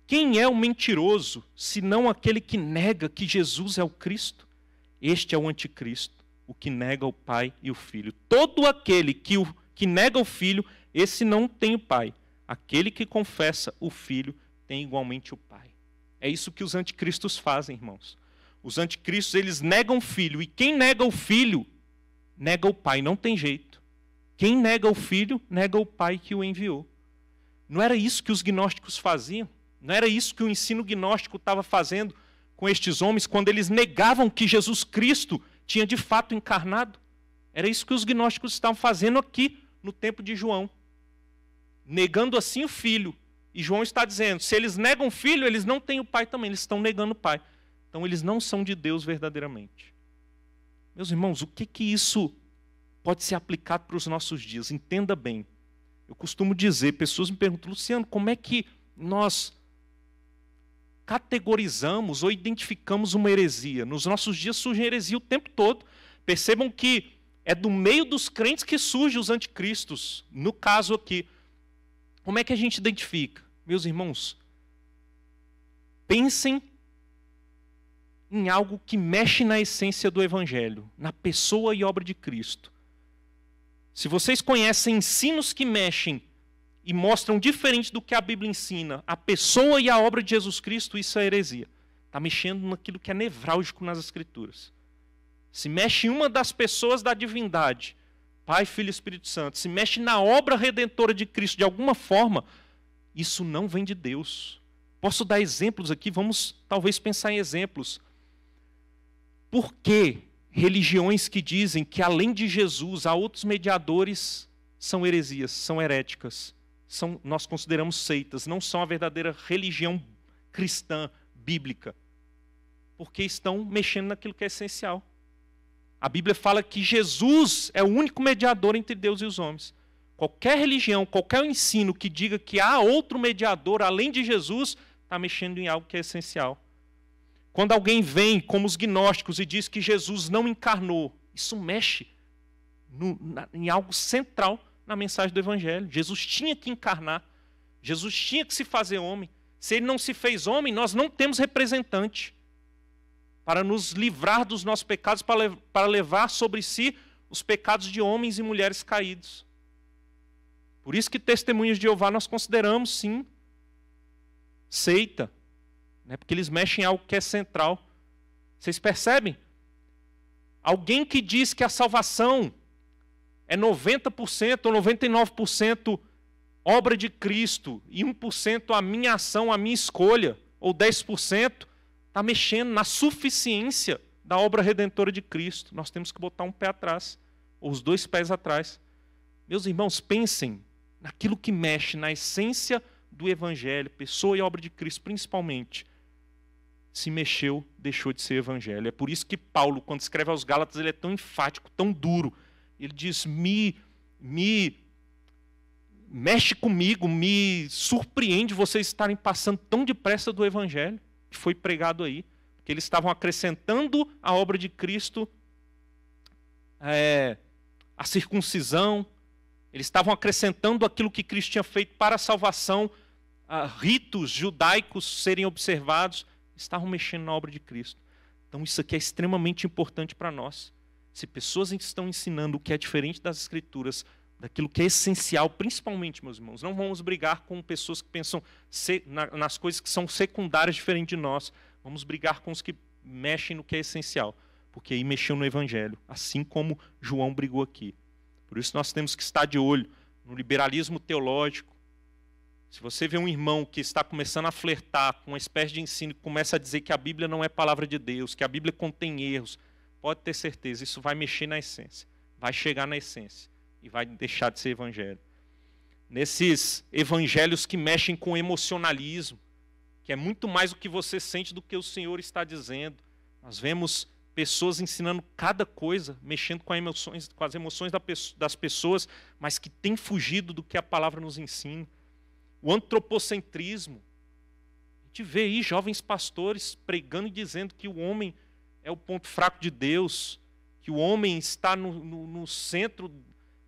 Quem é o mentiroso, senão aquele que nega que Jesus é o Cristo? Este é o anticristo, o que nega o Pai e o Filho. Todo aquele que, o, que nega o Filho, esse não tem o Pai. Aquele que confessa o Filho tem igualmente o Pai. É isso que os anticristos fazem, irmãos. Os anticristos, eles negam o Filho. E quem nega o Filho, nega o Pai. Não tem jeito. Quem nega o filho, nega o pai que o enviou. Não era isso que os gnósticos faziam? Não era isso que o ensino gnóstico estava fazendo com estes homens quando eles negavam que Jesus Cristo tinha de fato encarnado? Era isso que os gnósticos estavam fazendo aqui no tempo de João. Negando assim o filho. E João está dizendo: se eles negam o filho, eles não têm o pai também, eles estão negando o pai. Então eles não são de Deus verdadeiramente. Meus irmãos, o que que isso pode ser aplicado para os nossos dias. Entenda bem. Eu costumo dizer, pessoas me perguntam, Luciano, como é que nós categorizamos ou identificamos uma heresia? Nos nossos dias surge heresia o tempo todo. Percebam que é do meio dos crentes que surgem os anticristos, no caso aqui. Como é que a gente identifica? Meus irmãos, pensem em algo que mexe na essência do Evangelho, na pessoa e obra de Cristo. Se vocês conhecem ensinos que mexem e mostram diferente do que a Bíblia ensina, a pessoa e a obra de Jesus Cristo, isso é heresia. Está mexendo naquilo que é nevrálgico nas Escrituras. Se mexe em uma das pessoas da divindade, Pai, Filho e Espírito Santo, se mexe na obra redentora de Cristo de alguma forma, isso não vem de Deus. Posso dar exemplos aqui? Vamos talvez pensar em exemplos. Por que religiões que dizem que além de Jesus há outros mediadores são heresias, são heréticas. São, nós consideramos seitas, não são a verdadeira religião cristã bíblica. Porque estão mexendo naquilo que é essencial. A Bíblia fala que Jesus é o único mediador entre Deus e os homens. Qualquer religião, qualquer ensino que diga que há outro mediador além de Jesus, está mexendo em algo que é essencial. Quando alguém vem, como os gnósticos, e diz que Jesus não encarnou, isso mexe no, na, em algo central na mensagem do Evangelho. Jesus tinha que encarnar, Jesus tinha que se fazer homem. Se ele não se fez homem, nós não temos representante para nos livrar dos nossos pecados, para, lev para levar sobre si os pecados de homens e mulheres caídos. Por isso que testemunhas de Jeová nós consideramos, sim, seita, né? porque eles mexem em algo que é central. Vocês percebem? Alguém que diz que a salvação é 90% ou 99% obra de Cristo e 1% a minha ação, a minha escolha, ou 10%, está mexendo na suficiência da obra redentora de Cristo. Nós temos que botar um pé atrás, ou os dois pés atrás. Meus irmãos, pensem naquilo que mexe na essência do Evangelho, pessoa e obra de Cristo, principalmente se mexeu, deixou de ser evangelho. É por isso que Paulo, quando escreve aos Gálatas, ele é tão enfático, tão duro. Ele diz: me, me mexe comigo, me surpreende vocês estarem passando tão depressa do evangelho que foi pregado aí, que eles estavam acrescentando a obra de Cristo é, a circuncisão, eles estavam acrescentando aquilo que Cristo tinha feito para a salvação, ritos judaicos serem observados estavam mexendo na obra de Cristo. Então, isso aqui é extremamente importante para nós. Se pessoas estão ensinando o que é diferente das Escrituras, daquilo que é essencial, principalmente, meus irmãos, não vamos brigar com pessoas que pensam nas coisas que são secundárias diferente de nós. Vamos brigar com os que mexem no que é essencial, porque aí mexeu no Evangelho, assim como João brigou aqui. Por isso, nós temos que estar de olho no liberalismo teológico, se você vê um irmão que está começando a flertar com uma espécie de ensino, que começa a dizer que a Bíblia não é palavra de Deus, que a Bíblia contém erros, pode ter certeza, isso vai mexer na essência, vai chegar na essência e vai deixar de ser evangelho. Nesses evangelhos que mexem com emocionalismo, que é muito mais o que você sente do que o Senhor está dizendo, nós vemos pessoas ensinando cada coisa, mexendo com, emoções, com as emoções das pessoas, mas que tem fugido do que a palavra nos ensina o antropocentrismo. A gente vê aí jovens pastores pregando e dizendo que o homem é o ponto fraco de Deus, que o homem está no, no, no centro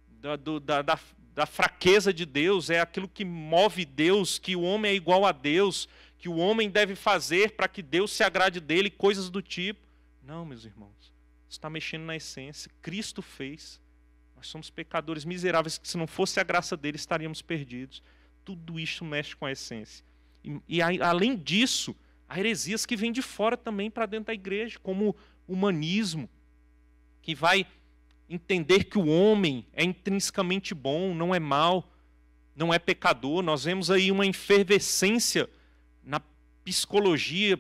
da, do, da, da, da fraqueza de Deus, é aquilo que move Deus, que o homem é igual a Deus, que o homem deve fazer para que Deus se agrade dele, coisas do tipo. Não, meus irmãos, está mexendo na essência. Cristo fez. Nós somos pecadores miseráveis que, se não fosse a graça dele, estaríamos perdidos tudo isso mexe com a essência. E, e a, além disso, há heresias que vêm de fora também para dentro da igreja, como o humanismo, que vai entender que o homem é intrinsecamente bom, não é mal, não é pecador. Nós vemos aí uma efervescência na psicologia,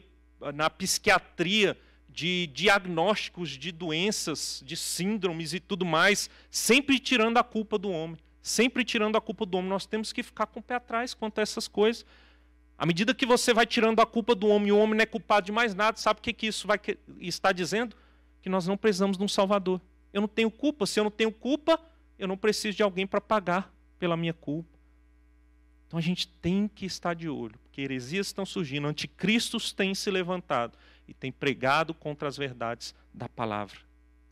na psiquiatria, de diagnósticos de doenças, de síndromes e tudo mais, sempre tirando a culpa do homem sempre tirando a culpa do homem. Nós temos que ficar com o pé atrás quanto a essas coisas. À medida que você vai tirando a culpa do homem, o homem não é culpado de mais nada, sabe o que, que isso vai que... está dizendo? Que nós não precisamos de um Salvador. Eu não tenho culpa. Se eu não tenho culpa, eu não preciso de alguém para pagar pela minha culpa. Então a gente tem que estar de olho, porque heresias estão surgindo, anticristos têm se levantado e têm pregado contra as verdades da palavra,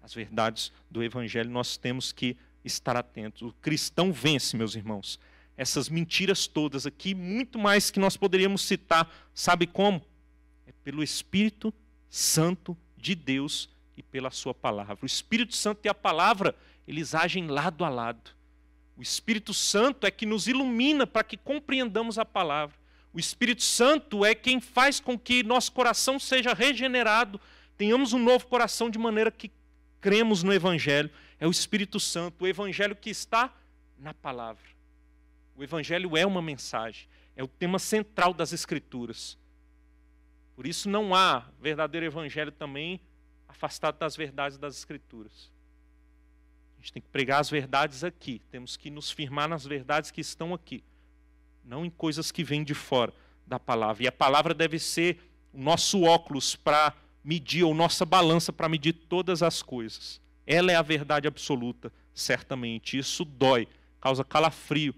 as verdades do evangelho. Nós temos que estar atento O cristão vence, meus irmãos. Essas mentiras todas aqui, muito mais que nós poderíamos citar, sabe como? É pelo Espírito Santo de Deus e pela sua palavra. O Espírito Santo e a palavra, eles agem lado a lado. O Espírito Santo é que nos ilumina para que compreendamos a palavra. O Espírito Santo é quem faz com que nosso coração seja regenerado, tenhamos um novo coração de maneira que cremos no Evangelho é o Espírito Santo, o Evangelho que está na palavra. O Evangelho é uma mensagem, é o tema central das Escrituras. Por isso não há verdadeiro Evangelho também afastado das verdades das Escrituras. A gente tem que pregar as verdades aqui, temos que nos firmar nas verdades que estão aqui, não em coisas que vêm de fora da palavra. E a palavra deve ser o nosso óculos para medir, ou nossa balança para medir todas as coisas. Ela é a verdade absoluta, certamente. Isso dói, causa calafrio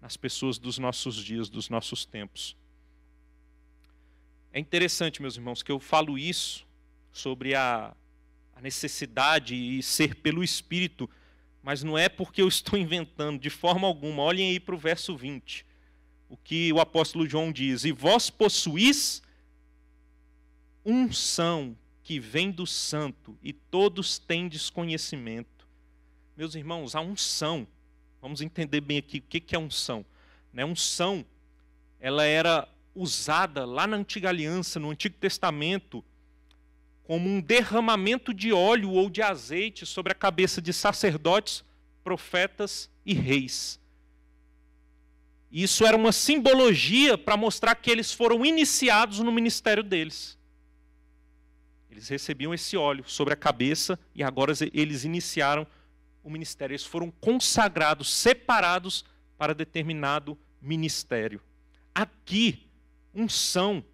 nas pessoas dos nossos dias, dos nossos tempos. É interessante, meus irmãos, que eu falo isso sobre a, a necessidade e ser pelo Espírito, mas não é porque eu estou (laughs) inventando de forma alguma. Olhem aí para o verso 20, o que o apóstolo João diz: E vós possuís unção que vem do santo e todos têm desconhecimento. Meus irmãos, a unção, vamos entender bem aqui o que é unção. Né? Unção, ela era usada lá na Antiga Aliança, no Antigo Testamento, como um derramamento de óleo ou de azeite sobre a cabeça de sacerdotes, profetas e reis. Isso era uma simbologia para mostrar que eles foram iniciados no ministério deles. Eles recebiam esse óleo sobre a cabeça e agora eles iniciaram o ministério. Eles foram consagrados, separados para determinado ministério. Aqui, unção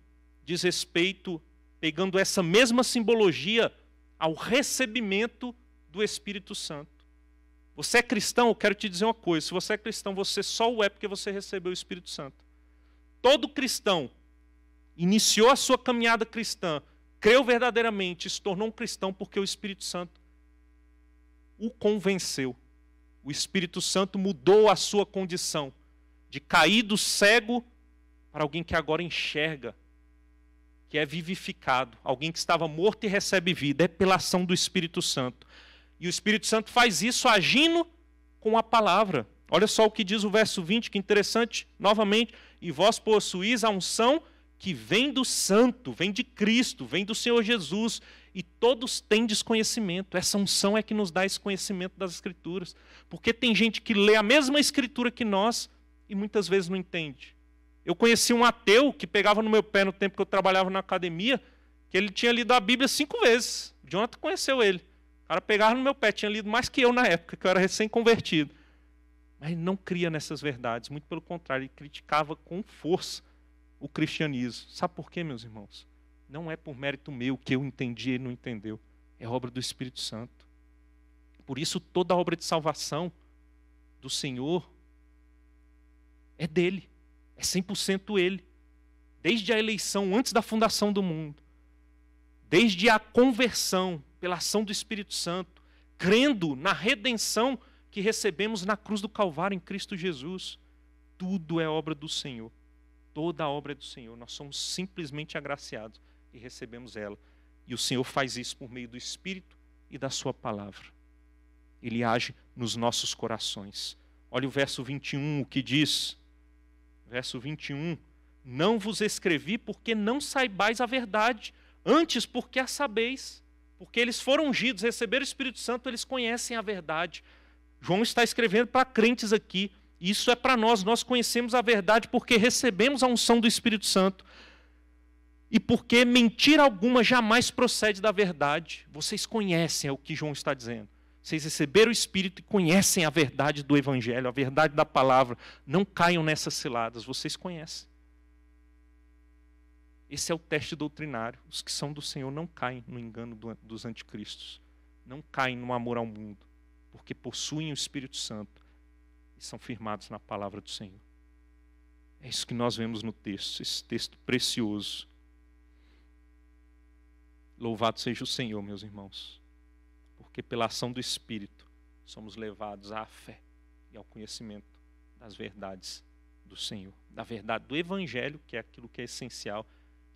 diz respeito, pegando essa mesma simbologia, ao recebimento do Espírito Santo. Você é cristão, eu quero te dizer uma coisa: se você é cristão, você só o é porque você recebeu o Espírito Santo. Todo cristão iniciou a sua caminhada cristã creu verdadeiramente, se tornou um cristão porque o Espírito Santo o convenceu. O Espírito Santo mudou a sua condição de caído cego para alguém que agora enxerga, que é vivificado, alguém que estava morto e recebe vida, é pela ação do Espírito Santo. E o Espírito Santo faz isso agindo com a palavra. Olha só o que diz o verso 20, que interessante, novamente. E vós possuís a unção que vem do santo, vem de Cristo, vem do Senhor Jesus, e todos têm desconhecimento. Essa unção é que nos dá esse conhecimento das Escrituras. Porque tem gente que lê a mesma Escritura que nós e muitas vezes não entende. Eu conheci um ateu que pegava no meu pé no tempo que eu trabalhava na academia, que ele tinha lido a Bíblia cinco vezes. Jonathan conheceu ele. O cara pegava no meu pé, tinha lido mais que eu na época, que eu era recém-convertido. Mas ele não cria nessas verdades, muito pelo contrário, ele criticava com força o cristianismo. Sabe por quê, meus irmãos? Não é por mérito meu que eu entendi e não entendeu. É obra do Espírito Santo. Por isso, toda a obra de salvação do Senhor é dele. É 100% ele. Desde a eleição, antes da fundação do mundo. Desde a conversão pela ação do Espírito Santo. Crendo na redenção que recebemos na cruz do Calvário em Cristo Jesus. Tudo é obra do Senhor toda a obra do Senhor. Nós somos simplesmente agraciados e recebemos ela. E o Senhor faz isso por meio do Espírito e da Sua palavra. Ele age nos nossos corações. Olha o verso 21, o que diz. Verso 21. Não vos escrevi porque não saibais a verdade, antes porque a sabeis. Porque eles foram ungidos, receberam o Espírito Santo, eles conhecem a verdade. João está escrevendo para crentes aqui, isso é para nós, nós conhecemos a verdade porque recebemos a unção do Espírito Santo. E porque mentira alguma jamais procede da verdade. Vocês conhecem é o que João está dizendo. Vocês receberam o Espírito e conhecem a verdade do Evangelho, a verdade da palavra. Não caiam nessas ciladas, vocês conhecem. Esse é o teste doutrinário. Os que são do Senhor não caem no engano dos anticristos, não caem no amor ao mundo, porque possuem o Espírito Santo e são firmados na palavra do Senhor. É isso que nós vemos no texto, esse texto precioso. Louvado seja o Senhor, meus irmãos, porque pela ação do Espírito somos levados à fé e ao conhecimento das verdades do Senhor, da verdade do Evangelho, que é aquilo que é essencial,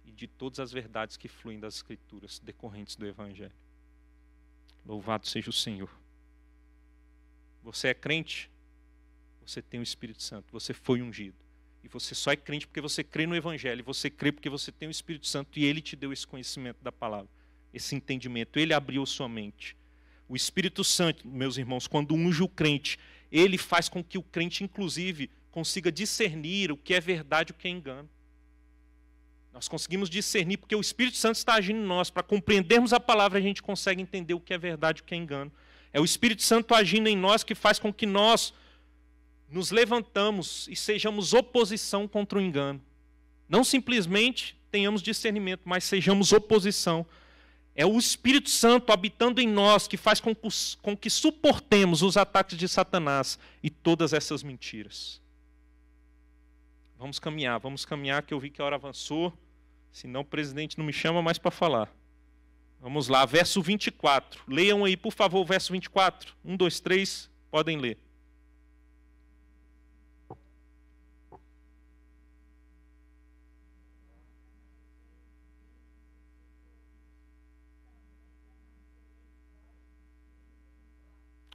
e de todas as verdades que fluem das Escrituras decorrentes do Evangelho. Louvado seja o Senhor. Você é crente? você tem o Espírito Santo, você foi ungido. E você só é crente porque você crê no Evangelho, e você crê porque você tem o Espírito Santo e ele te deu esse conhecimento da palavra, esse entendimento, ele abriu sua mente. O Espírito Santo, meus irmãos, quando unge o crente, ele faz com que o crente, inclusive, consiga discernir o que é verdade e o que é engano. Nós conseguimos discernir porque o Espírito Santo está agindo em nós. Para compreendermos a palavra, a gente consegue entender o que é verdade e o que é engano. É o Espírito Santo agindo em nós que faz com que nós nos levantamos e sejamos oposição contra o engano. Não simplesmente tenhamos discernimento, mas sejamos oposição. É o Espírito Santo habitando em nós que faz com que, com que suportemos os ataques de Satanás e todas essas mentiras. Vamos caminhar, vamos caminhar, que eu vi que a hora avançou. Senão o presidente não me chama mais para falar. Vamos lá, verso 24. Leiam aí, por favor, verso 24. Um, dois, três. podem ler.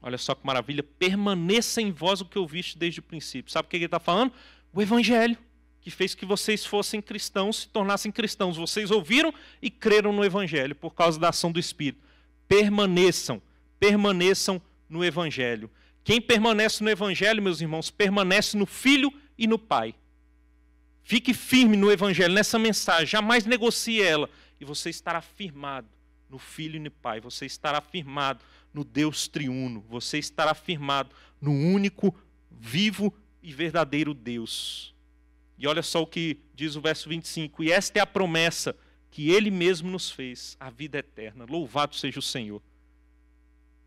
Olha só que maravilha. Permaneça em vós o que ouviste desde o princípio. Sabe o que ele está falando? O Evangelho, que fez que vocês fossem cristãos, se tornassem cristãos. Vocês ouviram e creram no Evangelho por causa da ação do Espírito. Permaneçam, permaneçam no Evangelho. Quem permanece no Evangelho, meus irmãos, permanece no Filho e no Pai. Fique firme no Evangelho, nessa mensagem, jamais negocie ela, e você estará firmado no Filho e no Pai, você estará firmado no Deus triuno. Você estará firmado no único, vivo e verdadeiro Deus. E olha só o que diz o verso 25: E esta é a promessa que ele mesmo nos fez, a vida eterna. Louvado seja o Senhor.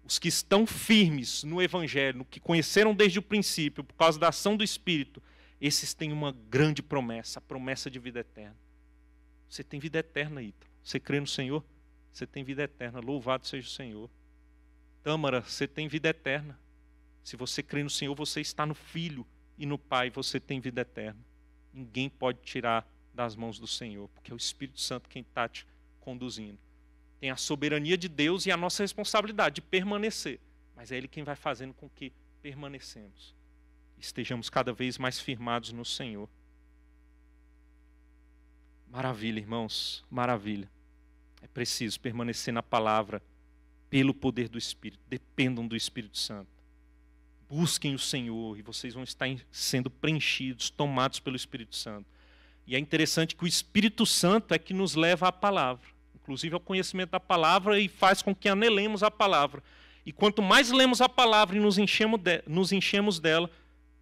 Os que estão firmes no Evangelho, que conheceram desde o princípio, por causa da ação do Espírito, esses têm uma grande promessa, a promessa de vida eterna. Você tem vida eterna, aí. Você crê no Senhor? Você tem vida eterna. Louvado seja o Senhor. Tâmara, você tem vida eterna. Se você crê no Senhor, você está no Filho e no Pai, você tem vida eterna. Ninguém pode tirar das mãos do Senhor, porque é o Espírito Santo quem está te conduzindo. Tem a soberania de Deus e a nossa responsabilidade de permanecer, mas é Ele quem vai fazendo com que permanecemos, estejamos cada vez mais firmados no Senhor. Maravilha, irmãos, maravilha. É preciso permanecer na palavra pelo poder do Espírito, dependam do Espírito Santo. Busquem o Senhor e vocês vão estar sendo preenchidos, tomados pelo Espírito Santo. E é interessante que o Espírito Santo é que nos leva à palavra, inclusive ao conhecimento da palavra e faz com que anelemos a palavra. E quanto mais lemos a palavra e nos enchemos, de, nos enchemos dela,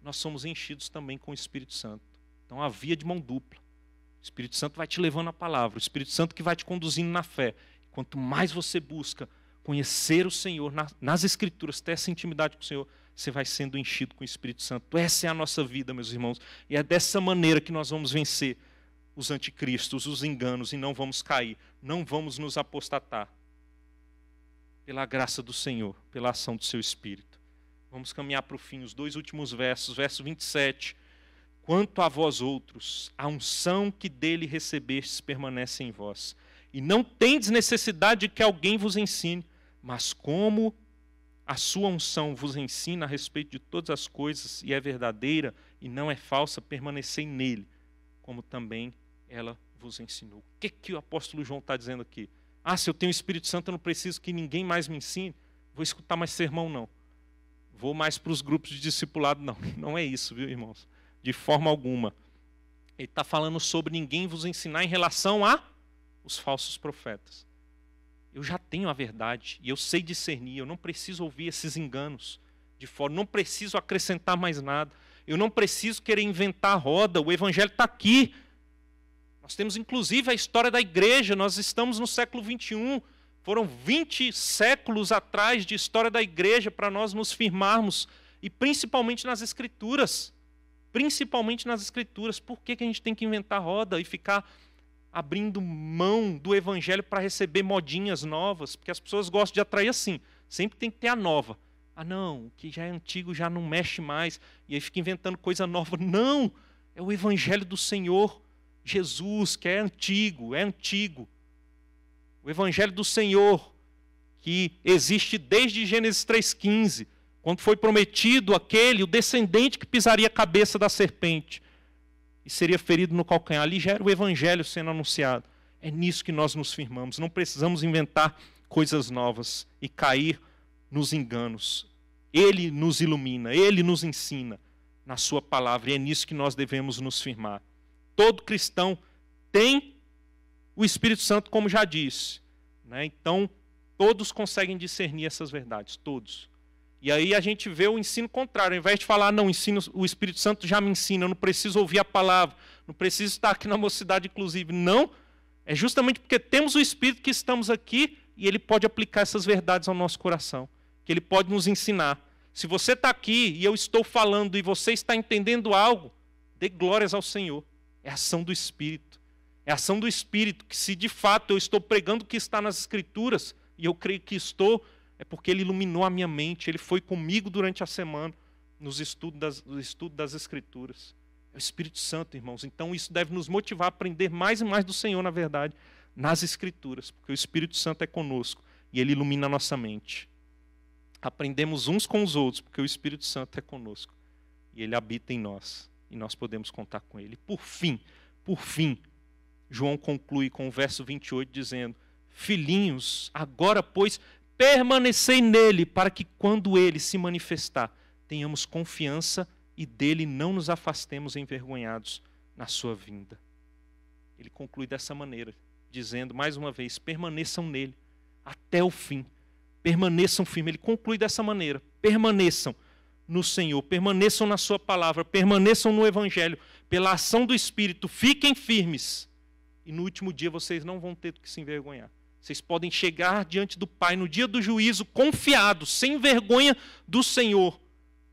nós somos enchidos também com o Espírito Santo. Então, a via de mão dupla. O Espírito Santo vai te levando à palavra, o Espírito Santo que vai te conduzindo na fé. Quanto mais você busca, conhecer o Senhor, nas Escrituras, ter essa intimidade com o Senhor, você vai sendo enchido com o Espírito Santo. Essa é a nossa vida, meus irmãos. E é dessa maneira que nós vamos vencer os anticristos, os enganos, e não vamos cair, não vamos nos apostatar. Pela graça do Senhor, pela ação do seu Espírito. Vamos caminhar para o fim, os dois últimos versos, verso 27. Quanto a vós outros, a unção que dele recebestes permanece em vós. E não tendes necessidade de que alguém vos ensine, mas como a sua unção vos ensina a respeito de todas as coisas e é verdadeira e não é falsa, permanecei nele, como também ela vos ensinou. O que, que o apóstolo João está dizendo aqui? Ah, se eu tenho o Espírito Santo, eu não preciso que ninguém mais me ensine. Vou escutar mais sermão, não. Vou mais para os grupos de discipulado, não. (laughs) Não é isso, viu, irmãos? De forma alguma. Ele está falando sobre ninguém vos ensinar em relação a os falsos profetas. Eu já tenho a verdade e eu sei discernir, eu não preciso ouvir esses enganos de fora, não preciso acrescentar mais nada, eu não preciso querer inventar a roda, o evangelho está aqui. Nós temos inclusive a história da igreja, nós estamos no século 21. Foram 20 séculos atrás de história da igreja para nós nos firmarmos, e principalmente nas escrituras. Principalmente nas escrituras. Por que, que a gente tem que inventar roda e ficar abrindo mão do evangelho para receber modinhas novas, porque as pessoas gostam de atrair assim, sempre tem que ter a nova. Ah, não, o que já é antigo já não mexe mais, e aí fica inventando coisa nova. Não! É o evangelho do Senhor Jesus, que é antigo, é antigo. O evangelho do Senhor, que existe desde Gênesis 3,15, quando foi prometido aquele, o descendente que pisaria a cabeça da serpente e seria ferido no calcanhar. Ali já era o evangelho sendo anunciado. É nisso que nós nos firmamos. Não precisamos inventar coisas novas e cair nos enganos. Ele nos ilumina, ele nos ensina na sua palavra e é nisso que nós devemos nos firmar. Todo cristão tem o Espírito Santo, como já disse. Né? Então, todos conseguem discernir essas verdades, todos. E aí a gente vê o ensino contrário. Ao invés de falar, não, ensino, o Espírito Santo já me ensina, eu não preciso ouvir a palavra, não preciso estar aqui na mocidade, inclusive. Não. É justamente porque temos o Espírito que estamos aqui e ele pode aplicar essas verdades ao nosso coração, que ele pode nos ensinar. Se você está aqui e eu estou falando e você está entendendo algo, dê glórias ao Senhor. É ação do Espírito. É ação do Espírito que, se de fato eu estou pregando o que está nas Escrituras, e eu creio que estou, é porque ele iluminou a minha mente, ele foi comigo durante a semana nos estudos das, no estudo das Escrituras. É o Espírito Santo, irmãos. Então isso deve nos motivar a aprender mais e mais do Senhor, na verdade, nas Escrituras, porque o Espírito Santo é conosco e ele ilumina a nossa mente. Aprendemos uns com os outros, porque o Espírito Santo é conosco e ele habita em nós e nós podemos contar com ele. Por fim, por fim, João conclui com o verso 28 dizendo: Filhinhos, agora pois permanecei nele, para que quando ele se manifestar, tenhamos confiança e dele não nos afastemos envergonhados na sua vinda. Ele conclui dessa maneira, dizendo mais uma vez: permaneçam nele até o fim. Permaneçam firmes. Ele conclui dessa maneira: permaneçam no Senhor, permaneçam na Sua palavra, permaneçam no Evangelho, pela ação do Espírito, fiquem firmes. E no último dia vocês não vão ter que se envergonhar. Vocês podem chegar diante do Pai no dia do juízo confiados, sem vergonha do Senhor,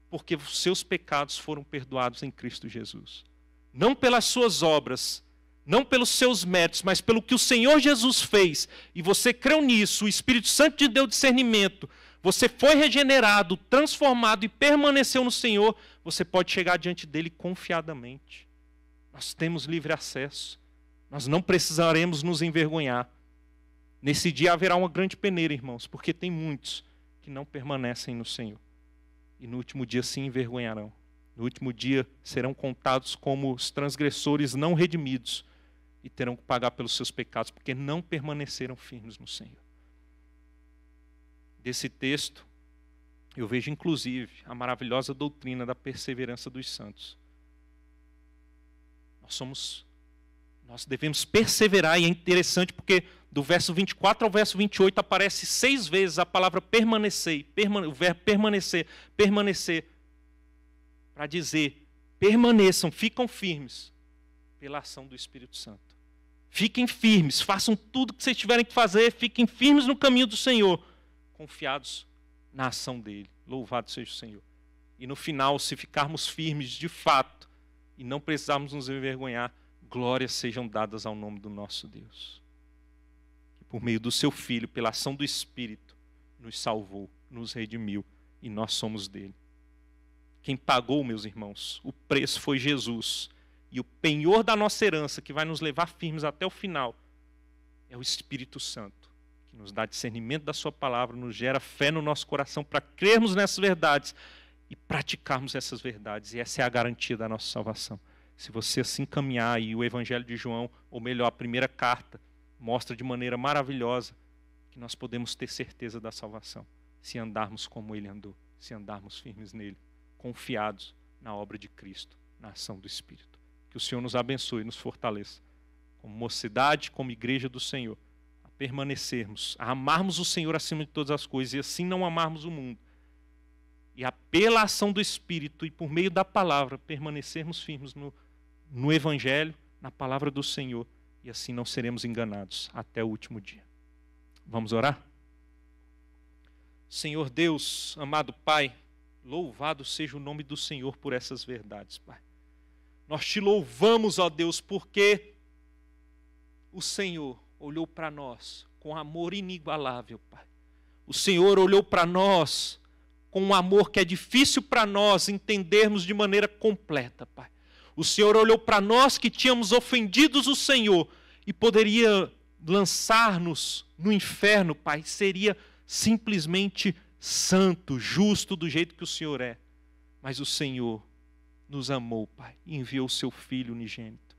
porque os seus pecados foram perdoados em Cristo Jesus. Não pelas suas obras, não pelos seus méritos, mas pelo que o Senhor Jesus fez. E você creu nisso, o Espírito Santo te deu discernimento, você foi regenerado, transformado e permaneceu no Senhor, você pode chegar diante dele confiadamente. Nós temos livre acesso. Nós não precisaremos nos envergonhar. Nesse dia haverá uma grande peneira, irmãos, porque tem muitos que não permanecem no Senhor. E no último dia se envergonharão. No último dia serão contados como os transgressores não redimidos e terão que pagar pelos seus pecados, porque não permaneceram firmes no Senhor. Desse texto, eu vejo inclusive a maravilhosa doutrina da perseverança dos santos. Nós somos nós devemos perseverar, e é interessante porque do verso 24 ao verso 28 aparece seis vezes a palavra permanecer, permane o verbo permanecer, permanecer, para dizer: permaneçam, ficam firmes pela ação do Espírito Santo. Fiquem firmes, façam tudo o que vocês tiverem que fazer, fiquem firmes no caminho do Senhor, confiados na ação dele. Louvado seja o Senhor. E no final, se ficarmos firmes de fato e não precisarmos nos envergonhar, glórias sejam dadas ao nome do nosso Deus, que por meio do seu Filho, pela ação do Espírito, nos salvou, nos redimiu e nós somos dele. Quem pagou, meus irmãos, o preço foi Jesus. E o penhor da nossa herança, que vai nos levar firmes até o final, é o Espírito Santo, que nos dá discernimento da Sua palavra, nos gera fé no nosso coração para crermos nessas verdades e praticarmos essas verdades. E essa é a garantia da nossa salvação. Se você assim caminhar e o Evangelho de João, ou melhor, a primeira carta, mostra de maneira maravilhosa que nós podemos ter certeza da salvação, se andarmos como ele andou, se andarmos firmes nele, confiados na obra de Cristo, na ação do Espírito. Que o Senhor nos abençoe e nos fortaleça, como mocidade, como igreja do Senhor, a permanecermos, a amarmos o Senhor acima de todas as coisas e assim não amarmos o mundo. E a, pela ação do Espírito e por meio da palavra, permanecermos firmes no, no Evangelho, na palavra do Senhor, e assim não seremos enganados até o último dia. Vamos orar? Senhor Deus, amado Pai, louvado seja o nome do Senhor por essas verdades, Pai. Nós te louvamos, ó Deus, porque o Senhor olhou para nós com amor inigualável, Pai. O Senhor olhou para nós com um amor que é difícil para nós entendermos de maneira completa, Pai. O Senhor olhou para nós que tínhamos ofendido o Senhor e poderia lançar-nos no inferno, Pai. Seria simplesmente santo, justo do jeito que o Senhor é. Mas o Senhor nos amou, Pai, e enviou o seu Filho unigênito,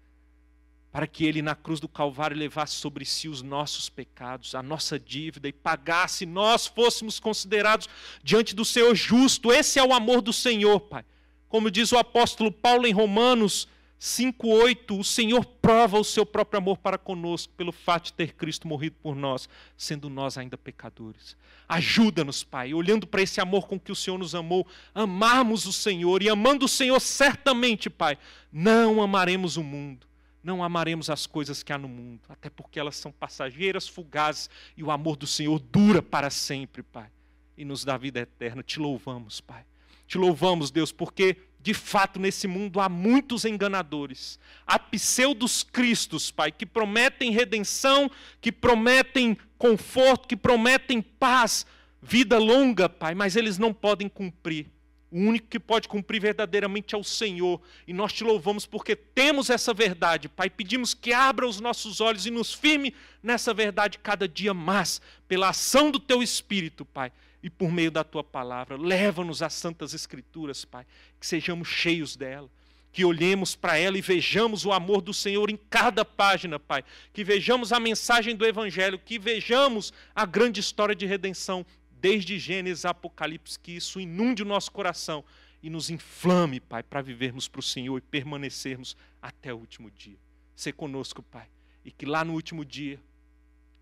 para que ele na cruz do Calvário levasse sobre si os nossos pecados, a nossa dívida e pagasse, nós fôssemos considerados diante do Senhor justo. Esse é o amor do Senhor, Pai. Como diz o apóstolo Paulo em Romanos 5,8, o Senhor prova o seu próprio amor para conosco pelo fato de ter Cristo morrido por nós, sendo nós ainda pecadores. Ajuda-nos, Pai, olhando para esse amor com que o Senhor nos amou, amarmos o Senhor e amando o Senhor certamente, Pai, não amaremos o mundo, não amaremos as coisas que há no mundo, até porque elas são passageiras, fugazes e o amor do Senhor dura para sempre, Pai, e nos dá vida eterna. Te louvamos, Pai. Te louvamos, Deus, porque de fato nesse mundo há muitos enganadores. Há pseudos cristos, Pai, que prometem redenção, que prometem conforto, que prometem paz, vida longa, Pai, mas eles não podem cumprir. O único que pode cumprir verdadeiramente é o Senhor. E nós te louvamos porque temos essa verdade, Pai. Pedimos que abra os nossos olhos e nos firme nessa verdade cada dia mais, pela ação do teu Espírito, Pai e por meio da tua palavra. Leva-nos às Santas Escrituras, Pai, que sejamos cheios dela. Que olhemos para ela e vejamos o amor do Senhor em cada página, Pai. Que vejamos a mensagem do Evangelho, que vejamos a grande história de redenção, desde Gênesis a Apocalipse, que isso inunde o nosso coração e nos inflame, Pai, para vivermos para o Senhor e permanecermos até o último dia. Ser conosco, Pai, e que lá no último dia,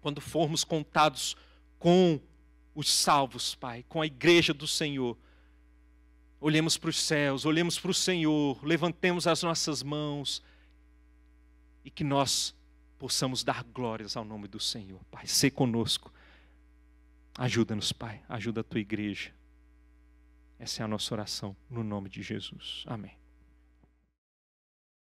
quando formos contados com os salvos, Pai, com a igreja do Senhor. Olhemos para os céus, olhemos para o Senhor, levantemos as nossas mãos e que nós possamos dar glórias ao nome do Senhor. Pai, sê conosco. Ajuda-nos, Pai, ajuda a tua igreja. Essa é a nossa oração, no nome de Jesus. Amém.